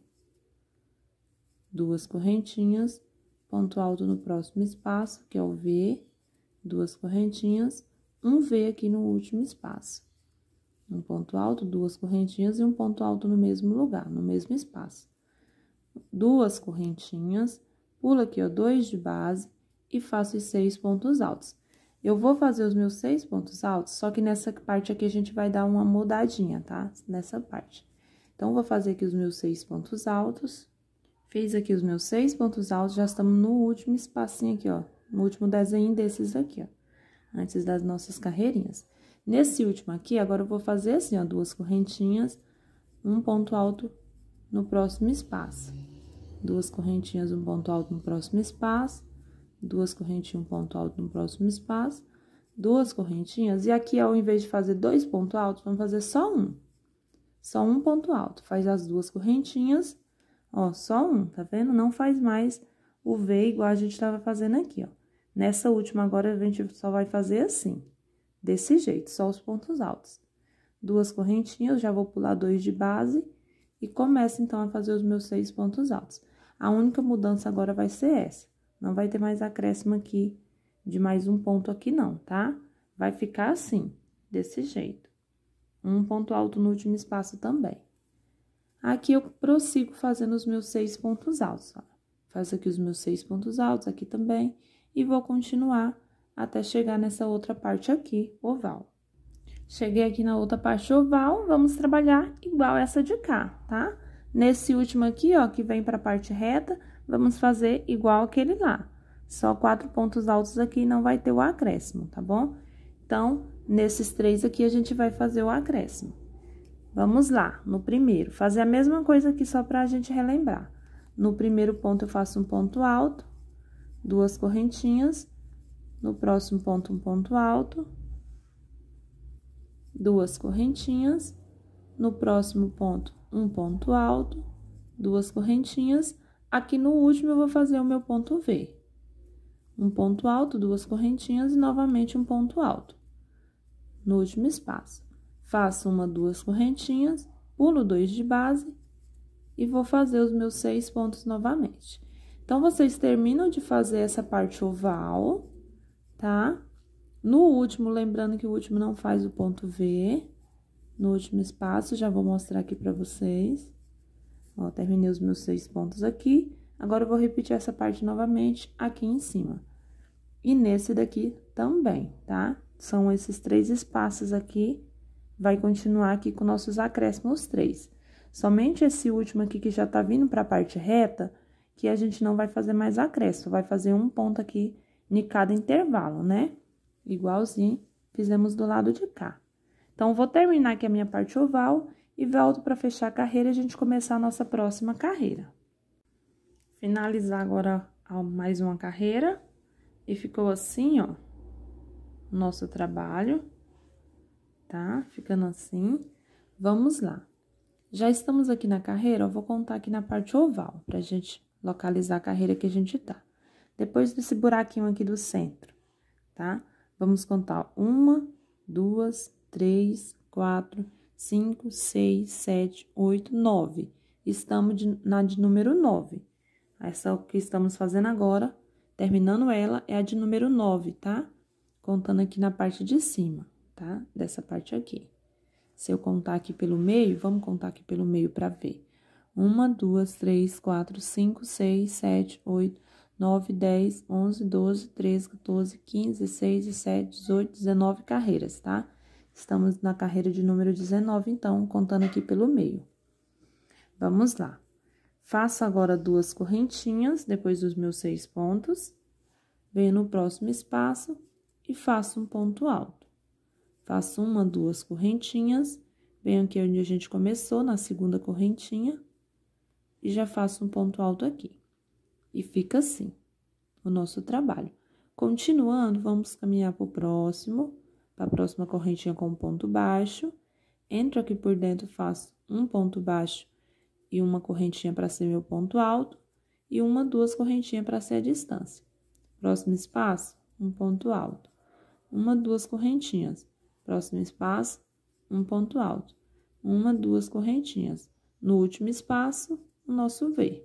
Duas correntinhas, ponto alto no próximo espaço, que é o V. Duas correntinhas, um V aqui no último espaço. Um ponto alto, duas correntinhas e um ponto alto no mesmo lugar, no mesmo espaço. Duas correntinhas, pula aqui, ó, dois de base e faço os seis pontos altos. Eu vou fazer os meus seis pontos altos, só que nessa parte aqui a gente vai dar uma mudadinha, tá? Nessa parte. Então, vou fazer aqui os meus seis pontos altos. Fiz aqui os meus seis pontos altos, já estamos no último espacinho aqui, ó. No último desenho desses aqui, ó. Antes das nossas carreirinhas. Nesse último aqui, agora eu vou fazer assim, ó, duas correntinhas, um ponto alto no próximo espaço. Duas correntinhas, um ponto alto no próximo espaço duas correntinhas, um ponto alto no próximo espaço, duas correntinhas, e aqui, ao invés de fazer dois pontos altos, vamos fazer só um. Só um ponto alto. Faz as duas correntinhas, ó, só um, tá vendo? Não faz mais o V igual a gente estava fazendo aqui, ó. Nessa última agora, a gente só vai fazer assim, desse jeito, só os pontos altos. Duas correntinhas, já vou pular dois de base e começo, então, a fazer os meus seis pontos altos. A única mudança agora vai ser essa. Não vai ter mais acréscimo aqui de mais um ponto aqui não, tá? Vai ficar assim, desse jeito. Um ponto alto no último espaço também. Aqui eu prossigo fazendo os meus seis pontos altos, ó. Faço aqui os meus seis pontos altos, aqui também, e vou continuar até chegar nessa outra parte aqui, oval. Cheguei aqui na outra parte oval, vamos trabalhar igual essa de cá, tá? Nesse último aqui, ó, que vem para a parte reta, vamos fazer igual aquele lá. Só quatro pontos altos aqui não vai ter o acréscimo, tá bom? Então, nesses três aqui, a gente vai fazer o acréscimo. Vamos lá, no primeiro, fazer a mesma coisa aqui só pra gente relembrar. No primeiro ponto, eu faço um ponto alto, duas correntinhas. No próximo ponto, um ponto alto, duas correntinhas. No próximo ponto, um ponto alto, duas correntinhas. Aqui no último, eu vou fazer o meu ponto V. Um ponto alto, duas correntinhas e novamente um ponto alto. No último espaço, faço uma, duas correntinhas, pulo dois de base e vou fazer os meus seis pontos novamente. Então, vocês terminam de fazer essa parte oval, tá? No último, lembrando que o último não faz o ponto V, no último espaço, já vou mostrar aqui para vocês. Ó, terminei os meus seis pontos aqui. Agora, eu vou repetir essa parte novamente aqui em cima. E nesse daqui também, tá? São esses três espaços aqui. Vai continuar aqui com nossos acréscimos três. Somente esse último aqui que já tá vindo para a parte reta, que a gente não vai fazer mais acréscimo, vai fazer um ponto aqui em cada intervalo, né? Igualzinho fizemos do lado de cá. Então, vou terminar aqui a minha parte oval e volto para fechar a carreira e a gente começar a nossa próxima carreira. Finalizar agora mais uma carreira e ficou assim, ó, nosso trabalho, tá? Ficando assim. Vamos lá. Já estamos aqui na carreira, eu vou contar aqui na parte oval, pra gente localizar a carreira que a gente tá. Depois desse buraquinho aqui do centro, tá? Vamos contar uma, duas, três, quatro, 5, 6, 7, 8, 9. Estamos de, na de número 9. Essa que estamos fazendo agora, terminando ela, é a de número 9, tá? Contando aqui na parte de cima, tá? Dessa parte aqui. Se eu contar aqui pelo meio, vamos contar aqui pelo meio para ver. 1, 2, 3, 4, 5, 6, 7, 8, 9, 10, 11, 12, 13, 14, 15, 16, 17, 18, 19 carreiras, tá? Estamos na carreira de número 19, então, contando aqui pelo meio. Vamos lá. Faço agora duas correntinhas, depois dos meus seis pontos. Venho no próximo espaço e faço um ponto alto. Faço uma, duas correntinhas. Venho aqui onde a gente começou, na segunda correntinha. E já faço um ponto alto aqui. E fica assim o nosso trabalho. Continuando, vamos caminhar para o próximo para a próxima correntinha com um ponto baixo. Entro aqui por dentro, faço um ponto baixo e uma correntinha para ser meu ponto alto. E uma, duas correntinhas para ser a distância. Próximo espaço, um ponto alto. Uma, duas correntinhas. Próximo espaço, um ponto alto. Uma, duas correntinhas. No último espaço, o nosso V.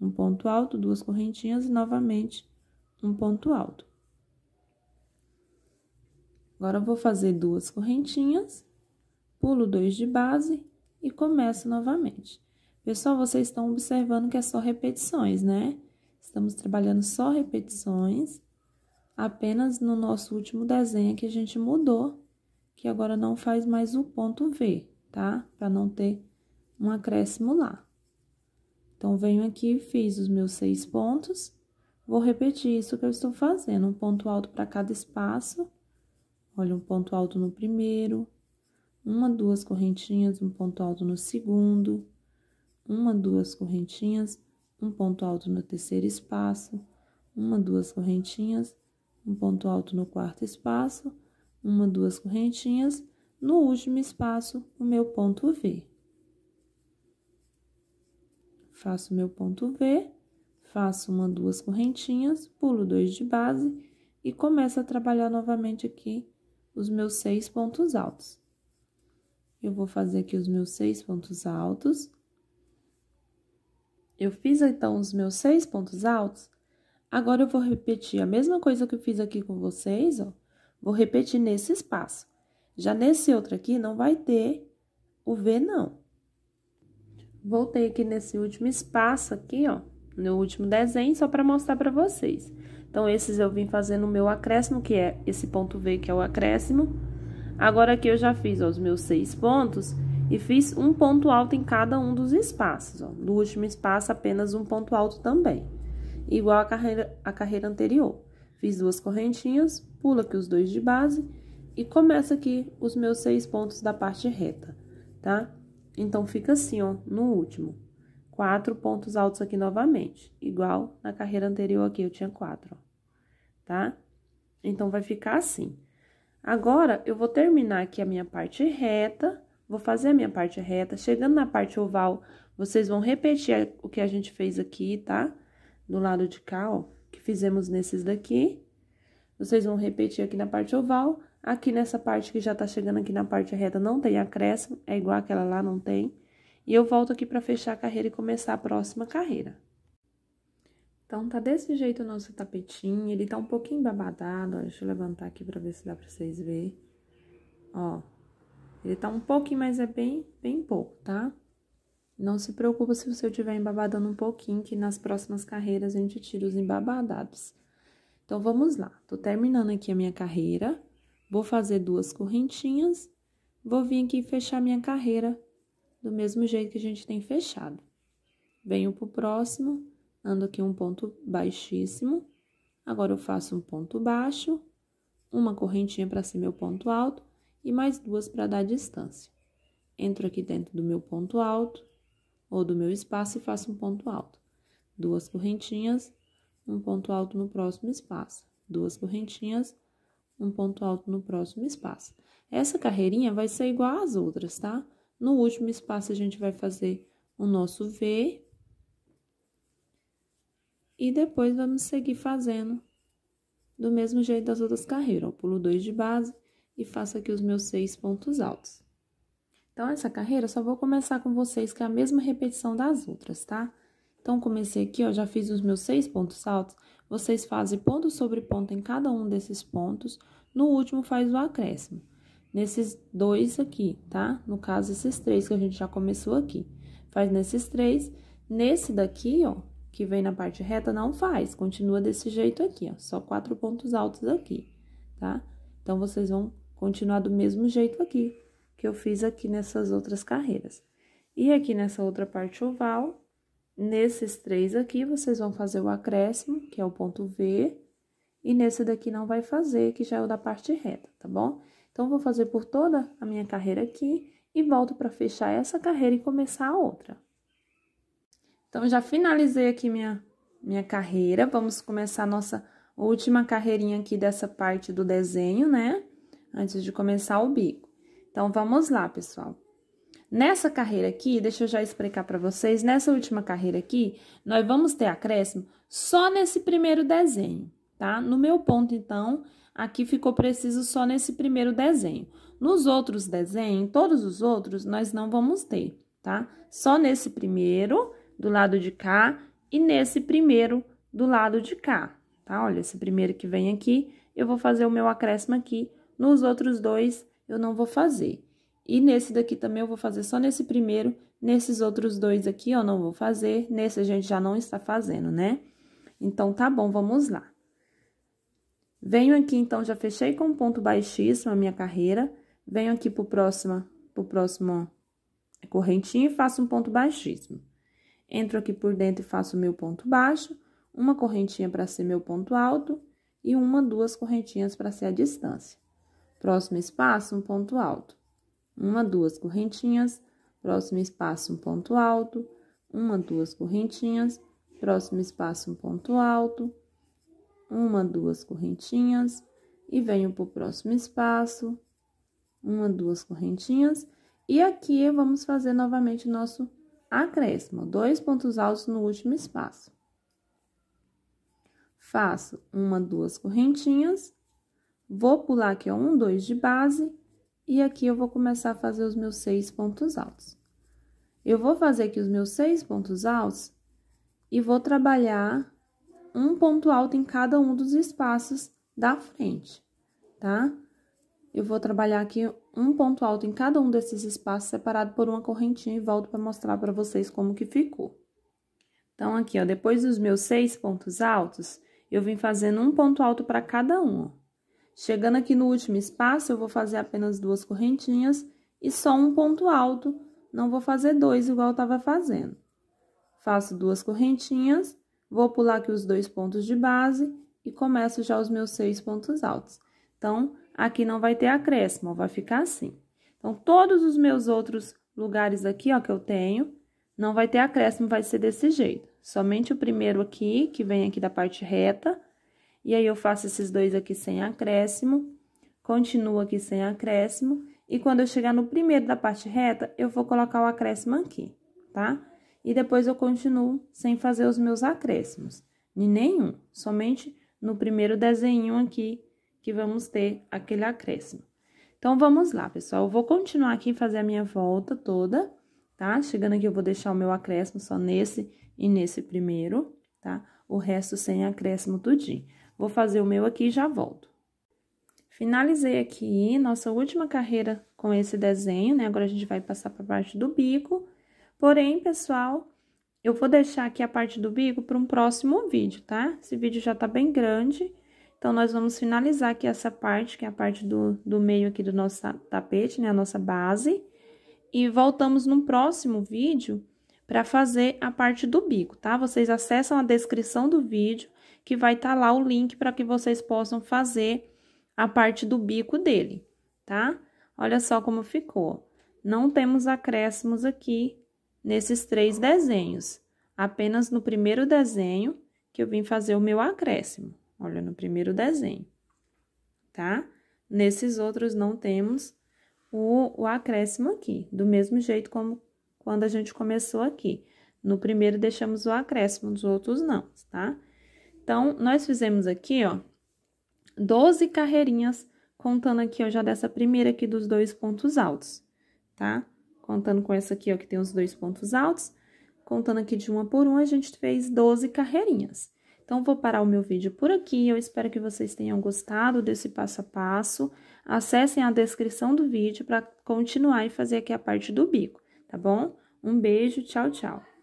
Um ponto alto, duas correntinhas e novamente um ponto alto. Agora, vou fazer duas correntinhas, pulo dois de base e começo novamente. Pessoal, vocês estão observando que é só repetições, né? Estamos trabalhando só repetições, apenas no nosso último desenho que a gente mudou, que agora não faz mais o ponto V, tá? Para não ter um acréscimo lá. Então, venho aqui, fiz os meus seis pontos, vou repetir isso que eu estou fazendo, um ponto alto para cada espaço Olha um ponto alto no primeiro, uma, duas correntinhas, um ponto alto no segundo, uma, duas correntinhas, um ponto alto no terceiro espaço, uma, duas correntinhas, um ponto alto no quarto espaço, uma, duas correntinhas, no último espaço, o meu ponto V. Faço meu ponto V, faço uma, duas correntinhas, pulo dois de base e começo a trabalhar novamente aqui os meus seis pontos altos. Eu vou fazer aqui os meus seis pontos altos. Eu fiz, então, os meus seis pontos altos. Agora, eu vou repetir a mesma coisa que eu fiz aqui com vocês, ó. Vou repetir nesse espaço. Já nesse outro aqui, não vai ter o V, não. Voltei aqui nesse último espaço aqui, ó, no último desenho, só para mostrar para vocês. Então, esses eu vim fazendo o meu acréscimo, que é esse ponto V, que é o acréscimo. Agora, aqui eu já fiz ó, os meus seis pontos e fiz um ponto alto em cada um dos espaços. Ó. No último espaço, apenas um ponto alto também, igual a carreira, a carreira anterior. Fiz duas correntinhas, pula aqui os dois de base e começa aqui os meus seis pontos da parte reta, tá? Então, fica assim, ó, no último quatro pontos altos aqui novamente, igual na carreira anterior aqui, eu tinha quatro, tá? Então, vai ficar assim. Agora, eu vou terminar aqui a minha parte reta, vou fazer a minha parte reta, chegando na parte oval, vocês vão repetir o que a gente fez aqui, tá? Do lado de cá, ó, que fizemos nesses daqui. Vocês vão repetir aqui na parte oval, aqui nessa parte que já tá chegando aqui na parte reta, não tem acréscimo, é igual aquela lá, não tem. E eu volto aqui para fechar a carreira e começar a próxima carreira. Então, tá desse jeito o nosso tapetinho. Ele tá um pouquinho babadado. Ó, deixa eu levantar aqui pra ver se dá pra vocês verem. Ó, ele tá um pouquinho, mas é bem, bem pouco, tá? Não se preocupa se você estiver embabadando um pouquinho, que nas próximas carreiras a gente tira os embabadados. Então, vamos lá. Tô terminando aqui a minha carreira. Vou fazer duas correntinhas. Vou vir aqui fechar minha carreira do mesmo jeito que a gente tem fechado. Venho pro próximo, ando aqui um ponto baixíssimo. Agora, eu faço um ponto baixo, uma correntinha para ser meu ponto alto e mais duas para dar distância. Entro aqui dentro do meu ponto alto ou do meu espaço e faço um ponto alto. Duas correntinhas, um ponto alto no próximo espaço. Duas correntinhas, um ponto alto no próximo espaço. Essa carreirinha vai ser igual às outras, tá? No último espaço, a gente vai fazer o nosso V. E depois, vamos seguir fazendo do mesmo jeito das outras carreiras. pulo dois de base e faço aqui os meus seis pontos altos. Então, essa carreira, só vou começar com vocês, que é a mesma repetição das outras, tá? Então, comecei aqui, ó, já fiz os meus seis pontos altos. Vocês fazem ponto sobre ponto em cada um desses pontos. No último, faz o acréscimo nesses dois aqui, tá? No caso, esses três que a gente já começou aqui. Faz nesses três. Nesse daqui, ó, que vem na parte reta, não faz. Continua desse jeito aqui, ó. Só quatro pontos altos aqui, tá? Então, vocês vão continuar do mesmo jeito aqui que eu fiz aqui nessas outras carreiras. E aqui nessa outra parte oval, nesses três aqui, vocês vão fazer o acréscimo, que é o ponto V, e nesse daqui não vai fazer, que já é o da parte reta, tá bom? Então, vou fazer por toda a minha carreira aqui e volto para fechar essa carreira e começar a outra. Então, já finalizei aqui minha, minha carreira. Vamos começar a nossa última carreirinha aqui dessa parte do desenho, né? Antes de começar o bico. Então, vamos lá, pessoal. Nessa carreira aqui, deixa eu já explicar para vocês, nessa última carreira aqui, nós vamos ter acréscimo só nesse primeiro desenho, tá? No meu ponto, então, Aqui ficou preciso só nesse primeiro desenho. Nos outros desenhos, todos os outros, nós não vamos ter, tá? Só nesse primeiro, do lado de cá, e nesse primeiro, do lado de cá, tá? Olha, esse primeiro que vem aqui, eu vou fazer o meu acréscimo aqui. Nos outros dois, eu não vou fazer. E nesse daqui também eu vou fazer só nesse primeiro, nesses outros dois aqui eu não vou fazer, nesse a gente já não está fazendo, né? Então, tá bom, vamos lá. Venho aqui, então, já fechei com um ponto baixíssimo a minha carreira. Venho aqui pro próximo, pro próximo correntinha e faço um ponto baixíssimo. Entro aqui por dentro e faço meu ponto baixo, uma correntinha para ser meu ponto alto e uma, duas correntinhas para ser a distância. Próximo espaço, um ponto alto. Uma, duas correntinhas, próximo espaço, um ponto alto. Uma, duas correntinhas, próximo espaço, um ponto alto uma, duas correntinhas e venho para o próximo espaço, uma, duas correntinhas. E aqui vamos fazer novamente o nosso acréscimo, dois pontos altos no último espaço. Faço uma, duas correntinhas, vou pular aqui, ó, é um, dois de base, e aqui eu vou começar a fazer os meus seis pontos altos. Eu vou fazer aqui os meus seis pontos altos e vou trabalhar um ponto alto em cada um dos espaços da frente, tá? Eu vou trabalhar aqui um ponto alto em cada um desses espaços, separado por uma correntinha, e volto para mostrar para vocês como que ficou. Então, aqui, ó, depois dos meus seis pontos altos, eu vim fazendo um ponto alto para cada um, ó. Chegando aqui no último espaço, eu vou fazer apenas duas correntinhas e só um ponto alto, não vou fazer dois igual eu tava fazendo. Faço duas correntinhas Vou pular aqui os dois pontos de base e começo já os meus seis pontos altos. Então, aqui não vai ter acréscimo, vai ficar assim. Então, todos os meus outros lugares aqui, ó, que eu tenho, não vai ter acréscimo, vai ser desse jeito. Somente o primeiro aqui, que vem aqui da parte reta, e aí eu faço esses dois aqui sem acréscimo, continuo aqui sem acréscimo, e quando eu chegar no primeiro da parte reta, eu vou colocar o acréscimo aqui, tá? e depois eu continuo sem fazer os meus acréscimos. De nenhum, somente no primeiro desenho aqui que vamos ter aquele acréscimo. Então, vamos lá, pessoal. Eu vou continuar aqui fazer a minha volta toda, tá? Chegando aqui, eu vou deixar o meu acréscimo só nesse e nesse primeiro, tá? O resto sem acréscimo tudinho. Vou fazer o meu aqui e já volto. Finalizei aqui nossa última carreira com esse desenho, né? Agora, a gente vai passar para a parte do bico Porém, pessoal, eu vou deixar aqui a parte do bico para um próximo vídeo, tá? Esse vídeo já tá bem grande, então nós vamos finalizar aqui essa parte, que é a parte do, do meio aqui do nosso tapete, né? A nossa base. E voltamos no próximo vídeo para fazer a parte do bico, tá? Vocês acessam a descrição do vídeo, que vai estar tá lá o link para que vocês possam fazer a parte do bico dele, tá? Olha só como ficou. Não temos acréscimos aqui nesses três desenhos. Apenas no primeiro desenho que eu vim fazer o meu acréscimo. Olha, no primeiro desenho, tá? Nesses outros não temos o, o acréscimo aqui, do mesmo jeito como quando a gente começou aqui. No primeiro deixamos o acréscimo, nos outros não, tá? Então, nós fizemos aqui, ó, 12 carreirinhas, contando aqui, ó, já dessa primeira aqui dos dois pontos altos, tá? Contando com essa aqui, ó, que tem os dois pontos altos. Contando aqui de uma por uma, a gente fez 12 carreirinhas. Então, vou parar o meu vídeo por aqui. Eu espero que vocês tenham gostado desse passo a passo. Acessem a descrição do vídeo para continuar e fazer aqui a parte do bico, tá bom? Um beijo, tchau, tchau!